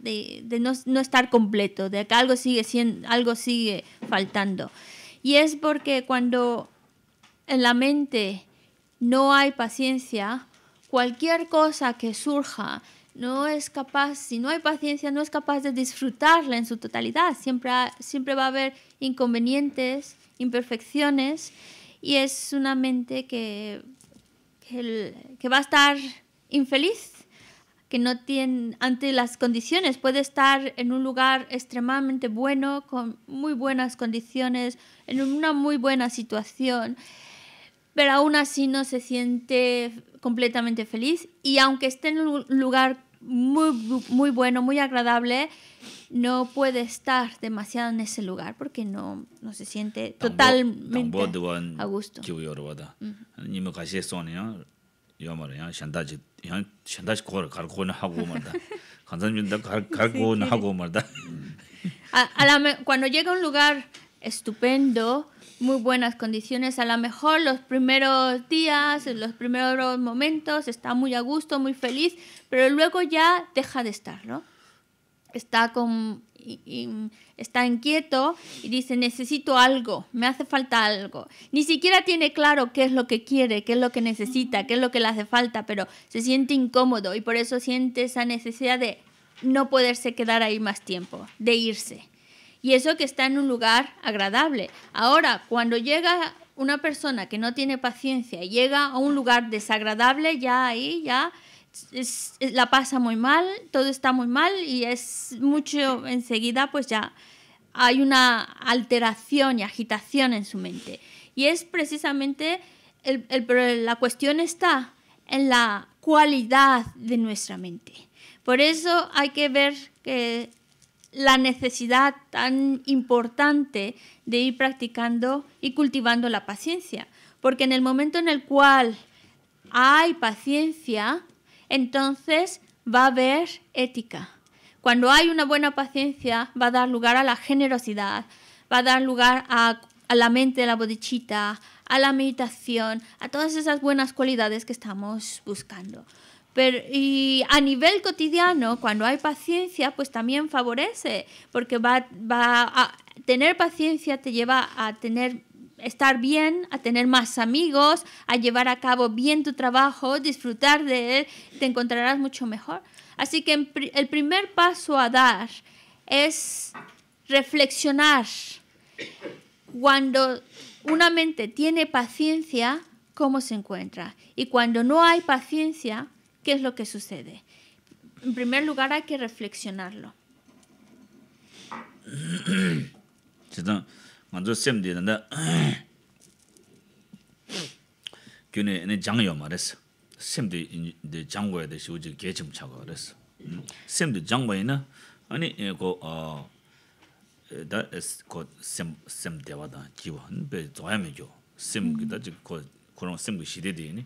no, no, estar completo de que algo sigue algo sigue faltando y es porque cuando en la mente no hay paciencia cualquier cosa que surja no es capaz, si no hay paciencia, no es capaz de disfrutarla en su totalidad. siempre va a haber inconvenientes, imperfecciones y es una mente que, va a estar infeliz que no tiene ante las condiciones puede estar en un lugar extremadamente bueno con muy buenas condiciones en una muy buena situación pero aún así no se siente completamente feliz y aunque esté en un lugar muy, muy bueno, muy agradable, no puede estar demasiado en ese lugar porque no, no se siente totalmente a gusto. cuando llega a un lugar estupendo muy buenas condiciones. A lo mejor los primeros días, los primeros momentos, está muy a gusto, muy feliz, pero luego ya deja de estar, ¿no? Está, con, está inquieto y dice, necesito algo, me hace falta algo. Ni siquiera tiene claro qué es lo que quiere, qué es lo que necesita, qué es lo que le hace falta, pero se siente incómodo y por eso siente esa necesidad de no poderse quedar ahí más tiempo, de irse. Y eso que está en un lugar agradable. Ahora, cuando llega una persona que no tiene paciencia, y llega a un lugar desagradable, ya ahí, ya la pasa muy mal, todo está muy mal y es mucho enseguida, pues ya hay una alteración y agitación en su mente. Y es precisamente, la cuestión está en la cualidad de nuestra mente. Por eso hay que ver que la necesidad tan importante de ir practicando y cultivando la paciencia. Porque en el momento en el cual hay paciencia, entonces va a haber ética. Cuando hay una buena paciencia, va a dar lugar a la generosidad, va a dar lugar a, la mente de la bodichita, a la meditación, a todas esas buenas cualidades que estamos buscando y a nivel cotidiano, cuando hay paciencia, pues también favorece, porque va, va tener paciencia te lleva a tener estar bien, a tener más amigos, a llevar a cabo bien tu trabajo, disfrutar de él, te encontrarás mucho mejor. Así que el primer paso a dar es reflexionar. Cuando una mente tiene paciencia, ¿cómo se encuentra? Y cuando no hay paciencia, ¿Qué es lo que sucede? En primer lugar hay que reflexionarlo. Cierto, cuando se me dice, que no es el de jangwa de shuji gechim semde jangwa ina ani ko a da es ko sem semde wa da jiwa be zoyame jo sem gi da jik ko kono sem gi shide de ni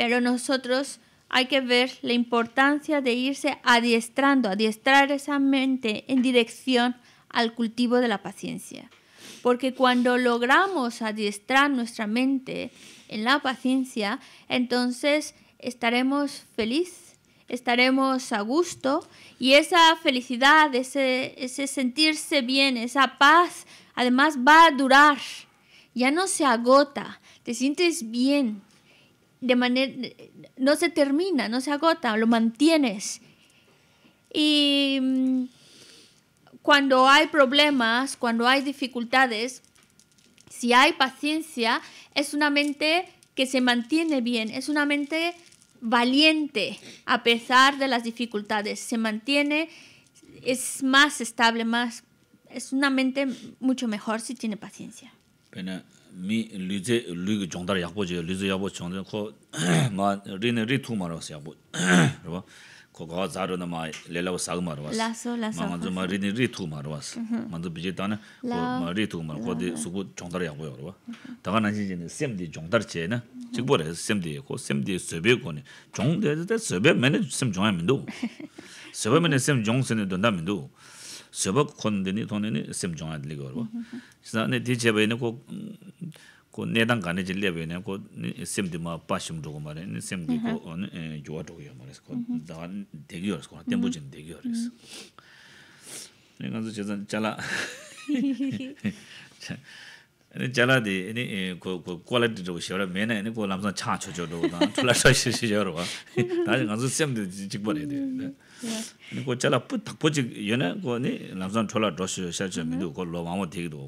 pero nosotros hay que ver la importancia de irse adiestrando, adiestrar esa mente en dirección al cultivo de la paciencia. Porque cuando logramos adiestrar nuestra mente en la paciencia, entonces estaremos feliz, estaremos a gusto y esa felicidad, ese, ese sentirse bien, esa paz, además va a durar, ya no se agota, te sientes bien, manera, no se termina, no se agota, lo mantienes. Y mm, cuando hay problemas, cuando hay dificultades, si hay paciencia, es una mente que se mantiene bien, es una mente valiente a pesar de las dificultades, se mantiene, es más estable, más, es una mente mucho mejor si tiene paciencia. Pena mi lüze lüge jongdar yakbo je lüze yabo chongde ko ma rine ri tu maro sa yabo ro ko ga zaro na ma lela sa ma ro ma ma zuma rine ri tu maro was ko ma ri tu ma ko de su yakbo ro wa da ga na ji ji ne ko sem sem sabak khondini thonini sim chunga dili gorwa. Sa ne ko nedang kani chi ko sim di maa pashim dhugu sim di ko e, yuwa dhugu degi degi chala ane jala di ane quality zhogo shewa mena ane ko lamzan chan cho cho zhogo dan chula cho she she shewa rwa daji nganzu sem di jikbo re di ane ko jala put takpo jik yone ko ane lamzan chula dro she she she mindu ko lo wangwa degi do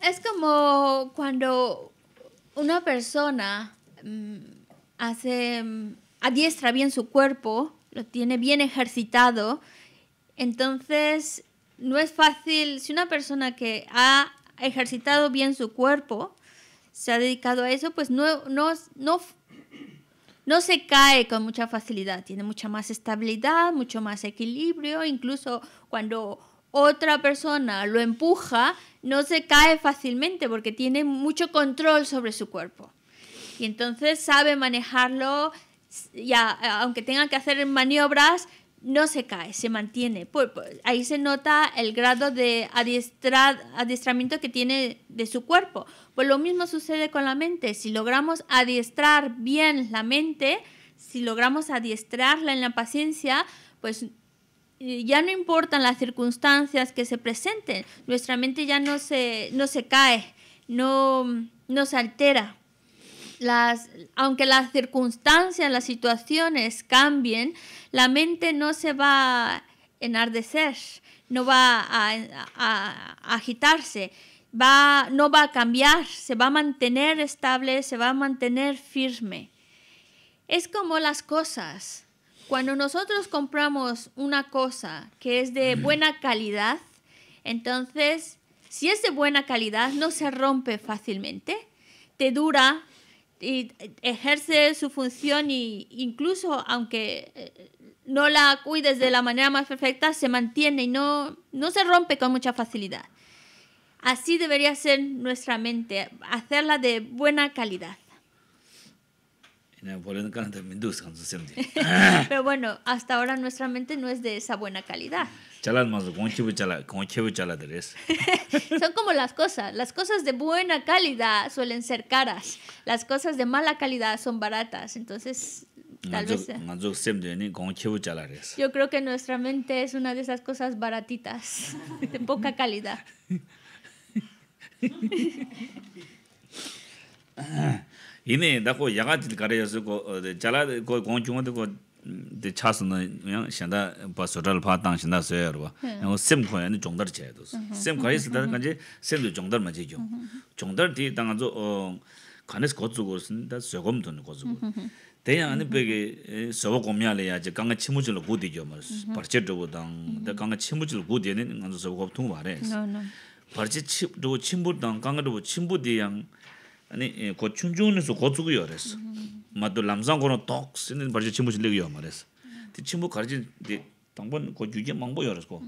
Es como cuando una persona mm, hace mm, adiestra bien su cuerpo, lo tiene bien ejercitado, entonces no es fácil, si una persona que ha ejercitado bien su cuerpo, se ha dedicado a eso, pues no, se cae con mucha facilidad, tiene mucha más estabilidad, mucho más equilibrio, incluso cuando otra persona lo empuja, no se cae fácilmente porque tiene mucho control sobre su cuerpo. Y entonces sabe manejarlo, ya, aunque tenga que hacer maniobras, no se cae, se mantiene. ahí se nota el grado de adiestramiento que tiene de su cuerpo. Pues lo mismo sucede con la mente. Si logramos adiestrar bien la mente, si logramos adiestrarla en la paciencia, pues eh, ya no importan las circunstancias que se presenten. Nuestra mente ya no se, no se cae, no, no se altera las, aunque las circunstancias, las situaciones cambien, la mente no se va a enardecer, no va a, a agitarse, va, no va a cambiar, se va a mantener estable, se va a mantener firme. Es como las cosas. Cuando nosotros compramos una cosa que es de buena calidad, entonces, si es de buena calidad, no se rompe fácilmente, te dura y ejerce su función y incluso aunque eh, no la cuides de la manera más perfecta, se mantiene y no, no se rompe con mucha facilidad. Así debería ser nuestra mente, hacerla de buena calidad. Ah. Pero bueno, hasta ahora nuestra mente no es de esa buena calidad. Son como las cosas. Las cosas de buena calidad suelen ser caras. Las cosas de mala calidad son baratas. Entonces, tal vez... Yo creo que nuestra mente es una de esas cosas baratitas, de poca calidad. 이네 나고 야가들 가려서 고 자라 고 공중한테 고 대차스는 그냥 신다 버서럴 파 당신다 세요로 그리고 심 종달 제도. 심 간지 심도 종달 맞이죠. 종달 뒤 당아서 어 간에서 거쪽으로 쓴다 세금도 넣고 안에 벽에 서버 강가 침무질로 고디죠. 버체도 당 강가 침무질로 고디는 안에서 서버 통 말해. 버체 침도 강가도 침부 아니 고 충중에서 그래서 맞도 남상고는 똑 쓰는 벌지 친구 질리고요 말해서 뒤 친구 가르진 뒤 당번 고 유지 망보요 그래서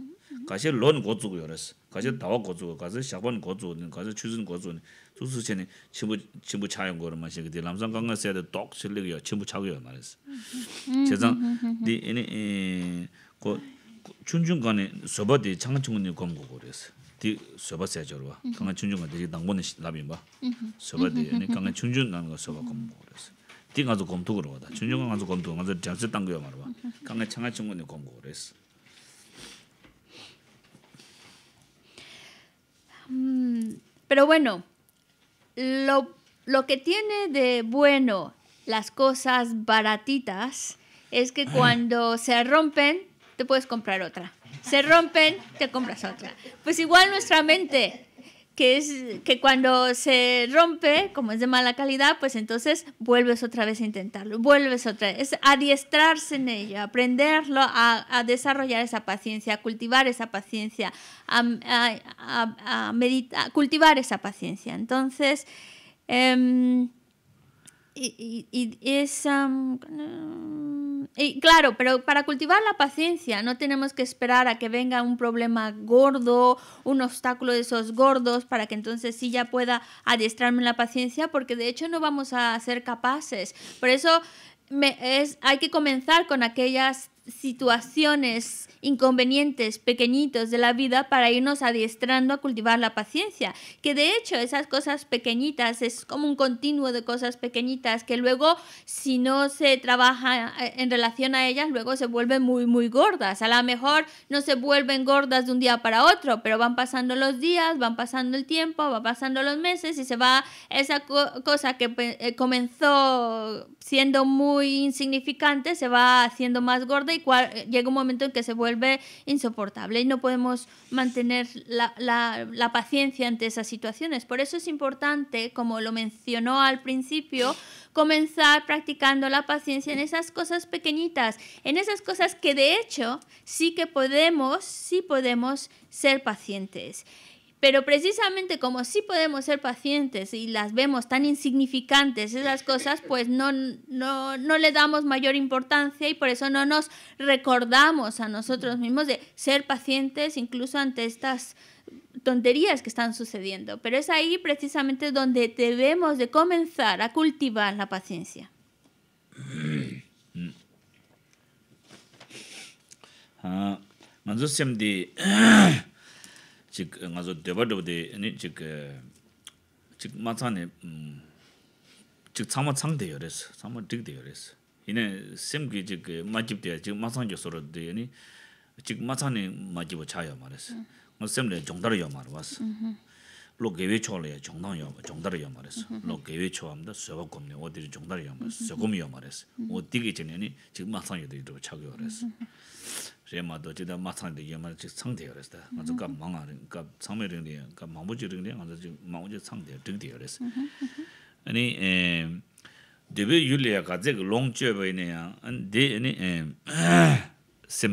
가시 론 고쪽이요 그래서 가시 다와 고쪽 가서 샤본 고쪽 가서 추진 고쪽 수수체니 친구 친구 차용 거로 마시게 돼 남상 건강해야 돼똑 질리고요 친구 차고요 말해서 제가 네 이니 고 춘중간에 서버디 장충은이 검고 그랬어 pero bueno lo lo que tiene de bueno las cosas baratitas es que cuando se rompen te puedes comprar otra se rompen, te compras otra. Pues igual nuestra mente, que es que cuando se rompe, como es de mala calidad, pues entonces vuelves otra vez a intentarlo, vuelves otra vez, es adiestrarse en ello, aprenderlo, a, desarrollar esa paciencia, a cultivar esa paciencia, a, a cultivar esa paciencia. Entonces, em, y, y, claro, pero para cultivar la paciencia no tenemos que esperar a que venga un problema gordo, un obstáculo de esos gordos, para que entonces sí ya pueda adiestrarme la paciencia, porque de hecho no vamos a ser capaces. Por eso es, hay que comenzar con aquellas situaciones, inconvenientes pequeñitos de la vida para irnos adiestrando a cultivar la paciencia, que de hecho esas cosas pequeñitas es como un continuo de cosas pequeñitas que luego si no se trabaja eh, en relación a ellas, luego se vuelven muy, muy gordas. A lo mejor no se vuelven gordas de un día para otro, pero van pasando los días, van pasando el tiempo, van pasando los meses y se va esa cosa que eh, comenzó siendo muy insignificante, se va haciendo más gorda llega un momento en que se vuelve insoportable y no podemos mantener la, la paciencia ante esas situaciones. Por eso es importante, como lo mencionó al principio, comenzar practicando la paciencia en esas cosas pequeñitas, en esas cosas que de hecho sí que podemos, sí podemos ser pacientes. Pero precisamente como sí podemos ser pacientes y las vemos tan insignificantes esas cosas, pues no, le damos mayor importancia y por eso no nos recordamos a nosotros mismos de ser pacientes incluso ante estas tonterías que están sucediendo. Pero es ahí precisamente donde debemos de comenzar a cultivar la paciencia. Ah, chik 가서 eh, zo deba deba de ane chik eh, chik ma tsaane mm, chik tsaama tsaang de yo res, tsaama dik de yo res ina semki chik eh, ma jib de ya chik ma tsaang jo soro de ane chik ma tsaane ma jibo cha yo ma res mm-hmm. nga sem le jongdar yo ma rwa se mm-hmm. lo gewe cho le ya yo ma mm-hmm. lo gewe cho amda diri yo ma yo ma chik ma yo 레마도 제다 마찬데 예마 즉 상대열에서다. 먼저 가 망아 그러니까 상매령이 그러니까 망부지 등이 먼저 즉 상대 등대열에서. 아니 에 데베 율리아 가즈 롱쳬 보이네야. 안데 아니 에심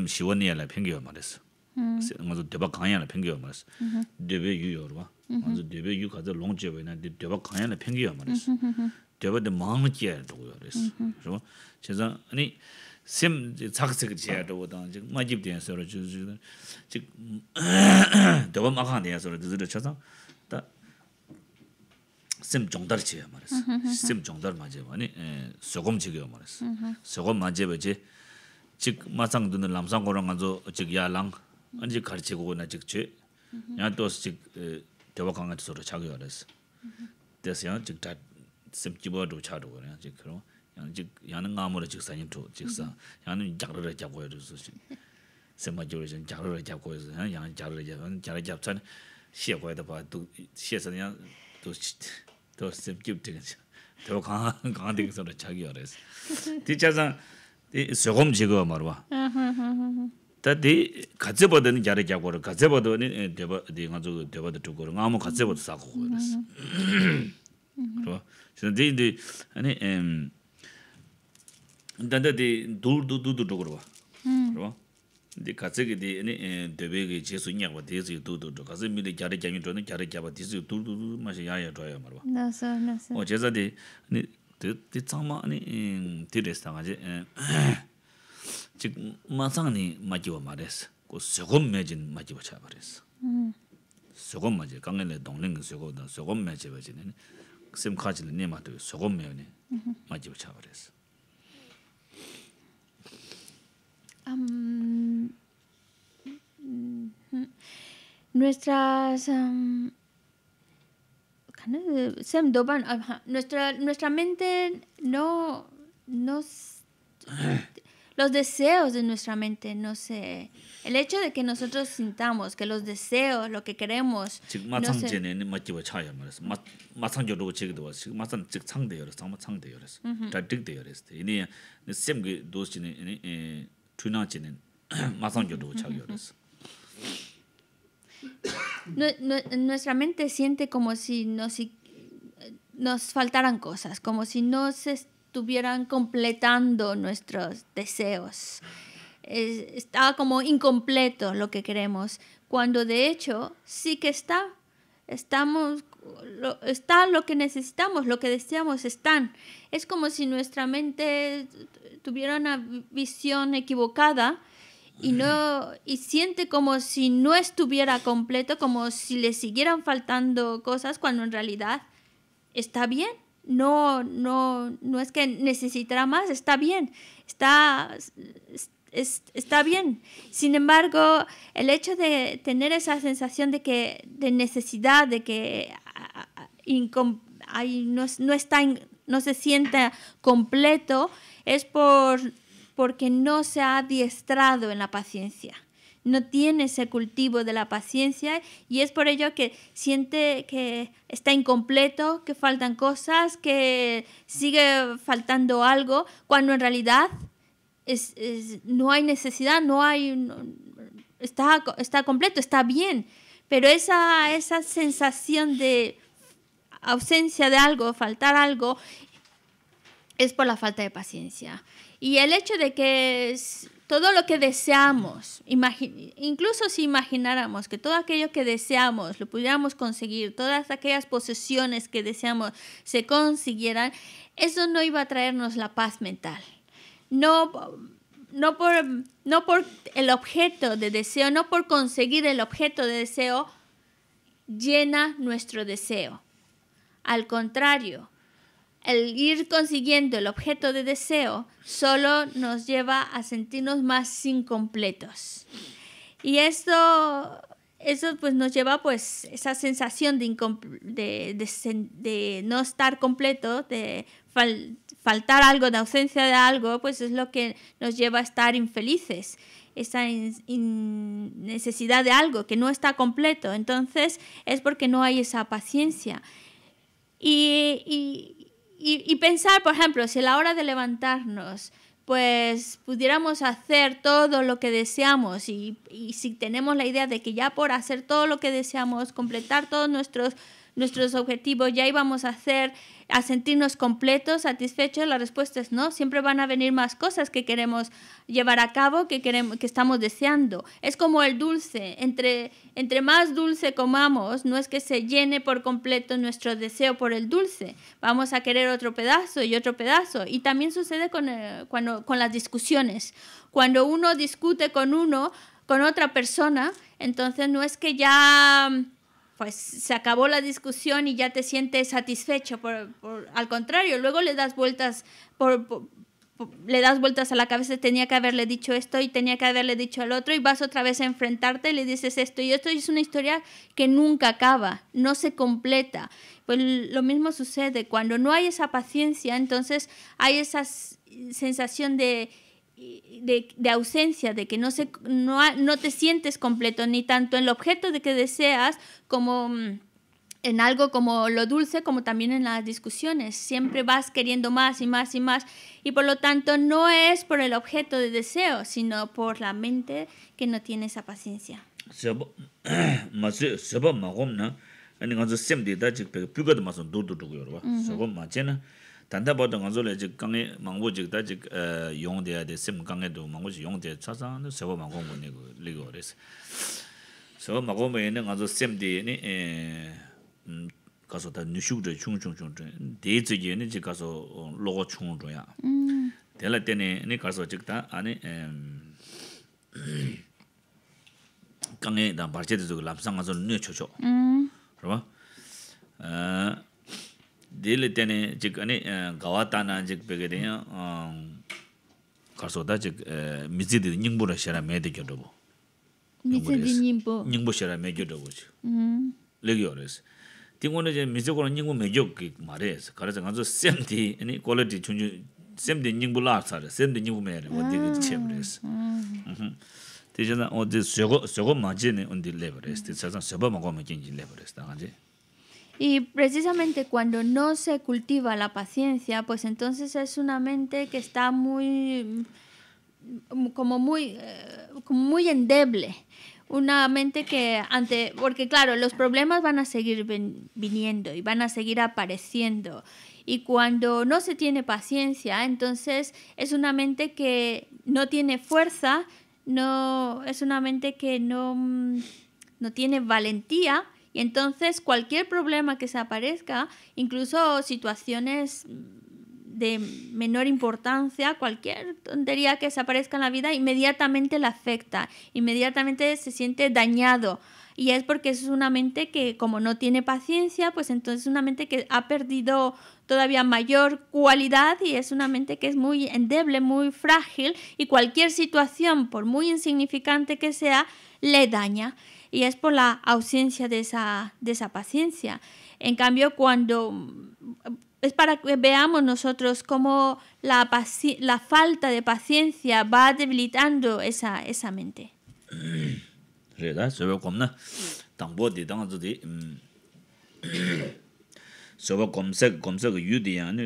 심시원이야라 평교 말했어. 음. 먼저 데바 강야라 평교 말했어. 데베 유여로 봐. 먼저 데베 유 가즈 롱쳬 보이네. 데바 강야라 평교 말했어. 데베데 망무지야 도요. 그래서. 그래서 제가 아니 Sim tsak sik chaya 즉 wotan, chik ma jib diyan soro, chik Chik dewa ma khaan diyan soro, dhidhiyo chasang, ta Sim chongdar cheya mares, sim chongdar ma cheba, eh, sokom chega mares Sokom ma cheba che, chik ma sang dhidhiyo lam sang koron kan zo, lang An jik har chik na chik che, yaa eh, khaan chagaya sim yāng jīg yāng ngā mūra jīg sāñi tū jīg sā yāng nīm jāg rā rā jāg guay rū sū shīng sēn mā jū rā jāg rā rā jāg guay sū yāng yāng jāg rā rā jāg guay jāg rā jāg chāni xie guay dā pā dū xie sā yāng dū dū sēm jīb tīng sā dō kāng kāng tīng sā rā rā tī chā tī bā danda di dur dur dur dur dur dur dur dur dukruwa dhruwa di katsi kadi di dhebe kaya che su nyakwa di si dur dur dur kasi mi di gyari gyangi dhruwa dhruwa dhruwa ma shi yaaya dhruwa ya marwa dhruwa cheza di di tsang ma dhiris ta kaji chik ma tsang ni ma kiwa ma res Mm, mm, nuestras nuestra, nuestra mente no nos los deseos de nuestra mente no sé el hecho de que nosotros sintamos que los deseos lo que queremos Nuestra mente siente como si nos, nos faltaran cosas, como si no se estuvieran completando nuestros deseos. Está como incompleto lo que queremos, cuando de hecho sí que está. Estamos lo, está lo que necesitamos, lo que deseamos, están. Es como si nuestra mente tuviera una visión equivocada y no y siente como si no estuviera completo, como si le siguieran faltando cosas cuando en realidad está bien. No no no es que necesitará más, está bien. Está está bien. Sin embargo, el hecho de tener esa sensación de que de necesidad, de que no, se sienta completo es porque no se ha adiestrado en la paciencia. No tiene ese cultivo de la paciencia y es por ello que siente que está incompleto, que faltan cosas, que sigue faltando algo, cuando en realidad no hay necesidad, no hay, está completo, está bien. Pero esa, esa sensación de ausencia de algo, faltar algo, es por la falta de paciencia. Y el hecho de que todo lo que deseamos, incluso si imagináramos que todo aquello que deseamos lo pudiéramos conseguir, todas aquellas posesiones que deseamos se consiguieran, eso no iba a traernos la paz mental. No no por, no por el objeto de deseo, no por conseguir el objeto de deseo, llena nuestro deseo. Al contrario, el ir consiguiendo el objeto de deseo solo nos lleva a sentirnos más incompletos. Y esto, eso pues nos lleva pues esa sensación de, de, no estar completo, de fal faltar algo, la ausencia de algo, pues es lo que nos lleva a estar infelices, esa necesidad de algo que no está completo. Entonces es porque no hay esa paciencia. Y, pensar, por ejemplo, si a la hora de levantarnos, pues pudiéramos hacer todo lo que deseamos y si tenemos la idea de que ya por hacer todo lo que deseamos, completar todos nuestros nuestros objetivos, ya íbamos a hacer, a sentirnos completos, satisfechos, la respuesta es no, siempre van a venir más cosas que queremos llevar a cabo, que, queremos, que estamos deseando. Es como el dulce, entre, entre más dulce comamos, no es que se llene por completo nuestro deseo por el dulce, vamos a querer otro pedazo y otro pedazo. Y también sucede con, eh, cuando, con las discusiones. Cuando uno discute con uno, con otra persona, entonces no es que ya pues se acabó la discusión y ya te sientes satisfecho. Por, al contrario, luego le das vueltas por, le das vueltas a la cabeza, tenía que haberle dicho esto y tenía que haberle dicho al otro y vas otra vez a enfrentarte y le dices esto y esto y es una historia que nunca acaba, no se completa. Pues lo mismo sucede, cuando no hay esa paciencia, entonces hay esa sensación de de, ausencia, de que no, se, no, te sientes completo ni tanto en el objeto de que deseas como mm, en algo como lo dulce, como también en las discusiones. Siempre vas queriendo más y más y más y por lo tanto no es por el objeto de deseo, sino por la mente que no tiene esa paciencia. 단다 버든 건설에 즉 강에 망고 즉다 즉 용대야 됐음 강에도 망고 즉 용대 차상도 세워 망고 문이고 리고레스 서 망고 메는 아주 셈디니 에 가서 다 뉴슈그데 충충충충 대지게니 즉 가서 로고 충충이야 음 될라 때네 니 가서 즉다 아니 에 강에 다 발제도 그 람상 가서 뉴 초초 음 그러면 어 Di ili teni eh, gawa tana jik peke teni eh, karsoda jik eh, mizidi nyingbu ra sharay 닝부 de kyodobu, nyingbu sharay mey kyodobu jo, lekyo rezi. Tengu wana jik mm-hmm. mizidh kora nyingbu mey gyog ma rezi, kare zi gansu sem di nyingbu la saray, sem di nyingbu mey rezi, wo digi di chem rezi. Ti di sa me Y precisamente cuando no se cultiva la paciencia, pues entonces es una mente que está muy mm, como muy eh, muy endeble una mente que ante porque claro los problemas van a seguir viniendo y van a seguir apareciendo y cuando no se tiene paciencia entonces es una mente que no tiene fuerza no es una mente que no mm, no tiene valentía y entonces cualquier problema que se aparezca, incluso situaciones de menor importancia, cualquier tontería que se aparezca en la vida, inmediatamente la afecta, inmediatamente se siente dañado. Y es porque es una mente que como no tiene paciencia, pues entonces es una mente que ha perdido todavía mayor cualidad y es una mente que es muy endeble, muy frágil y cualquier situación, por muy insignificante que sea, le daña. y es por la ausencia de esa, de esa paciencia. En cambio, cuando es para que veamos nosotros cómo la, la falta de paciencia va debilitando esa, esa mente. Soba gomsak, gomsak yudhi yaani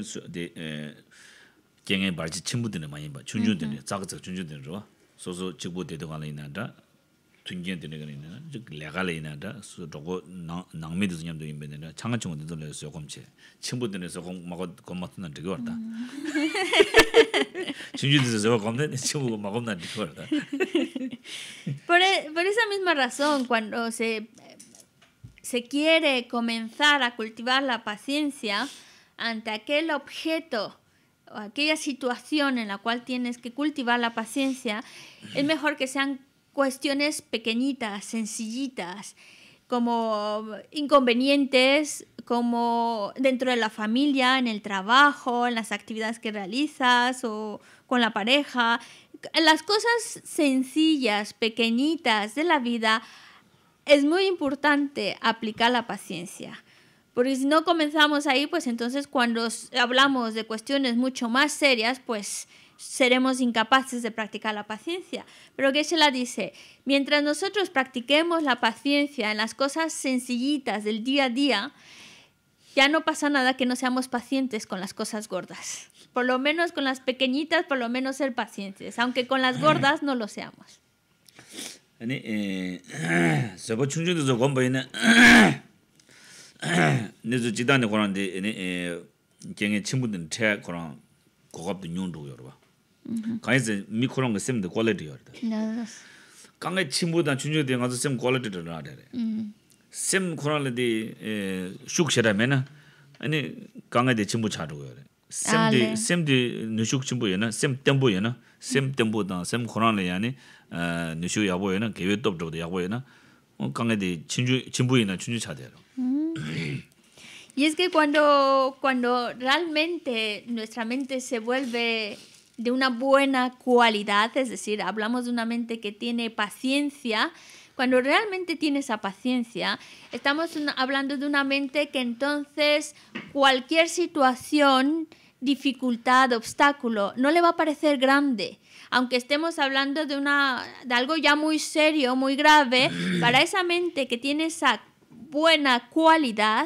kengen barchi chimbudini mayinba, chunchundini, tsak tsak chunchundini rwa. Soso chikbu dedo kala inanda, tunjian tene kani na 즉 legal ina da su rogo nang me de nyam do yin ben na chang chung de do le so gom che chim bu de ne so gom ma go gom ma na de go da chim por esa misma razón cuando se se quiere comenzar a cultivar la paciencia ante aquel objeto o aquella situación en la cual tienes que cultivar la paciencia, es mejor que sean cuestiones pequeñitas, sencillitas, como inconvenientes, como dentro de la familia, en el trabajo, en las actividades que realizas o con la pareja. Las cosas sencillas, pequeñitas de la vida, es muy importante aplicar la paciencia. Porque si no comenzamos ahí, pues entonces cuando hablamos de cuestiones mucho más serias, pues seremos incapaces de practicar la paciencia. Pero que se la dice, mientras nosotros practiquemos la paciencia en las cosas sencillitas del día a día, ya no pasa nada que no seamos pacientes con las cosas gordas. Por lo menos con las pequeñitas, por lo menos ser pacientes, aunque con las gordas no lo seamos. 가이즈 미코랑 그 샘드 퀄리티어다. 강에 친구다 준주대 가서 샘 퀄리티를 알아래. 샘 코랄레디 슈크셔라메나 아니 강에 친구 자르고요. 샘디 샘디 누슈크 친구에나 샘 템보에나 샘 템보다 샘 코랄레 야니 누슈 야보에나 개외톱도 야보에나 강에 친구 친구이나 준주 차대로. Y es que cuando realmente nuestra mente se vuelve de una buena cualidad, es decir, hablamos de una mente que tiene paciencia, cuando realmente tiene esa paciencia, estamos hablando de una mente que entonces cualquier situación, dificultad, obstáculo, no le va a parecer grande. Aunque estemos hablando de, una, de algo ya muy serio, muy grave, para esa mente que tiene esa buena cualidad,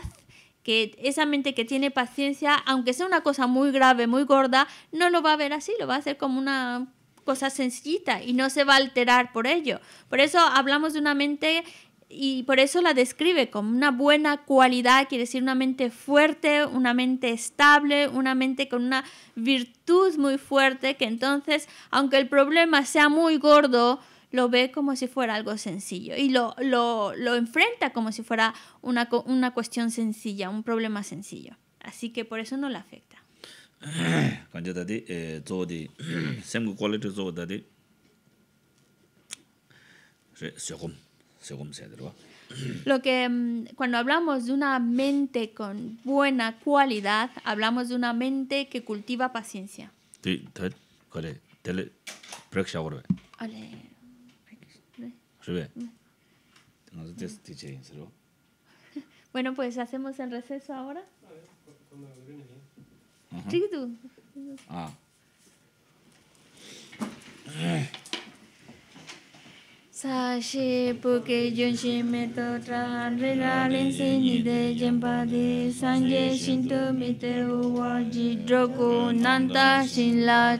que esa mente que tiene paciencia, aunque sea una cosa muy grave, muy gorda, no lo va a ver así, lo va a hacer como una cosa sencillita y no se va a alterar por ello. Por eso hablamos de una mente y por eso la describe como una buena cualidad, quiere decir una mente fuerte, una mente estable, una mente con una virtud muy fuerte, que entonces, aunque el problema sea muy gordo, lo ve como si fuera algo sencillo y lo, lo, lo enfrenta como si fuera una, una cuestión sencilla, un problema sencillo. Así que por eso no le afecta. Lo que mm, cuando hablamos de una mente con buena cualidad, hablamos de una mente que cultiva paciencia. Mm. Bueno, pues hacemos el receso ahora. Chiquito. Ah. Sashi yo en meto trahan regalen se enseñar de de sanje shinto meteo uwa jidroku nanta sin la